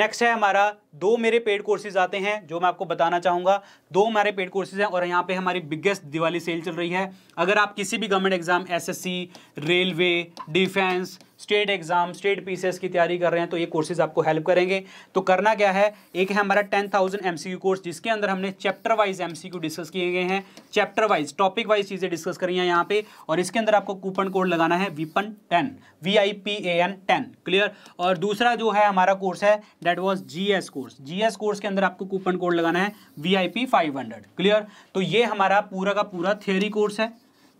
नेक्स्ट है हमारा दो मेरे पेड कोर्सेज आते हैं जो मैं आपको बताना चाहूँगा दो हमारे पेड कोर्सेज हैं और यहाँ पे हमारी बिगेस्ट दिवाली सेल चल रही है अगर आप किसी भी government exam SSC railway defence state exam state PCS की तैयारी कर रहे हैं तो ये कोर्सेज आपको हेल्प करेंगे तो करना क्या है एक है हमारा टेन थाउजेंड एम कोर्स जिसके अंदर हमने चैप्टर वाइज एम डिस्कस किए गए हैं चैप्टर वाइज टॉपिक वाइज चीज़ें डिस्कस करी हैं यहाँ पे और इसके अंदर आपको कूपन कोड लगाना है Vipan ten V I P A N ten clear और दूसरा जो है हमारा कोर्स है that was G S course course GS course के अंदर आपको कूपन कोड लगाना है V I P five hundred clear तो ये हमारा पूरा का पूरा थियोरी कोर्स है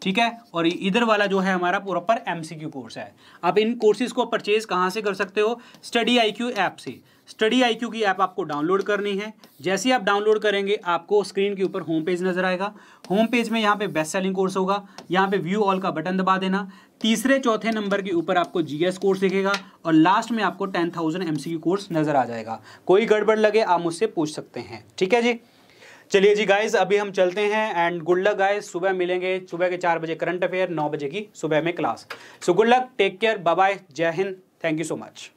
ठीक है और इधर वाला जो है हमारा प्रॉपर एमसीक्यू कोर्स है आप इन कोर्सेज को परचेज कहाँ से कर सकते हो स्टडी आईक्यू ऐप से स्टडी आईक्यू की ऐप आपको डाउनलोड करनी है जैसे ही आप डाउनलोड करेंगे आपको स्क्रीन के ऊपर होम पेज नजर आएगा होम पेज में यहाँ पे बेस्ट सेलिंग कोर्स होगा यहाँ पे व्यू ऑल का बटन दबा देना तीसरे चौथे नंबर के ऊपर आपको जीएस कोर्स दिखेगा और लास्ट में आपको टेन थाउजेंड एम कोर्स नज़र आ जाएगा कोई गड़बड़ लगे आप मुझसे पूछ सकते हैं ठीक है जी चलिए जी गाइज अभी हम चलते हैं एंड गुड लक गाइज सुबह मिलेंगे सुबह के चार बजे करंट अफेयर नौ बजे की सुबह में class so good luck take care bye जय हिंद थैंक यू सो मच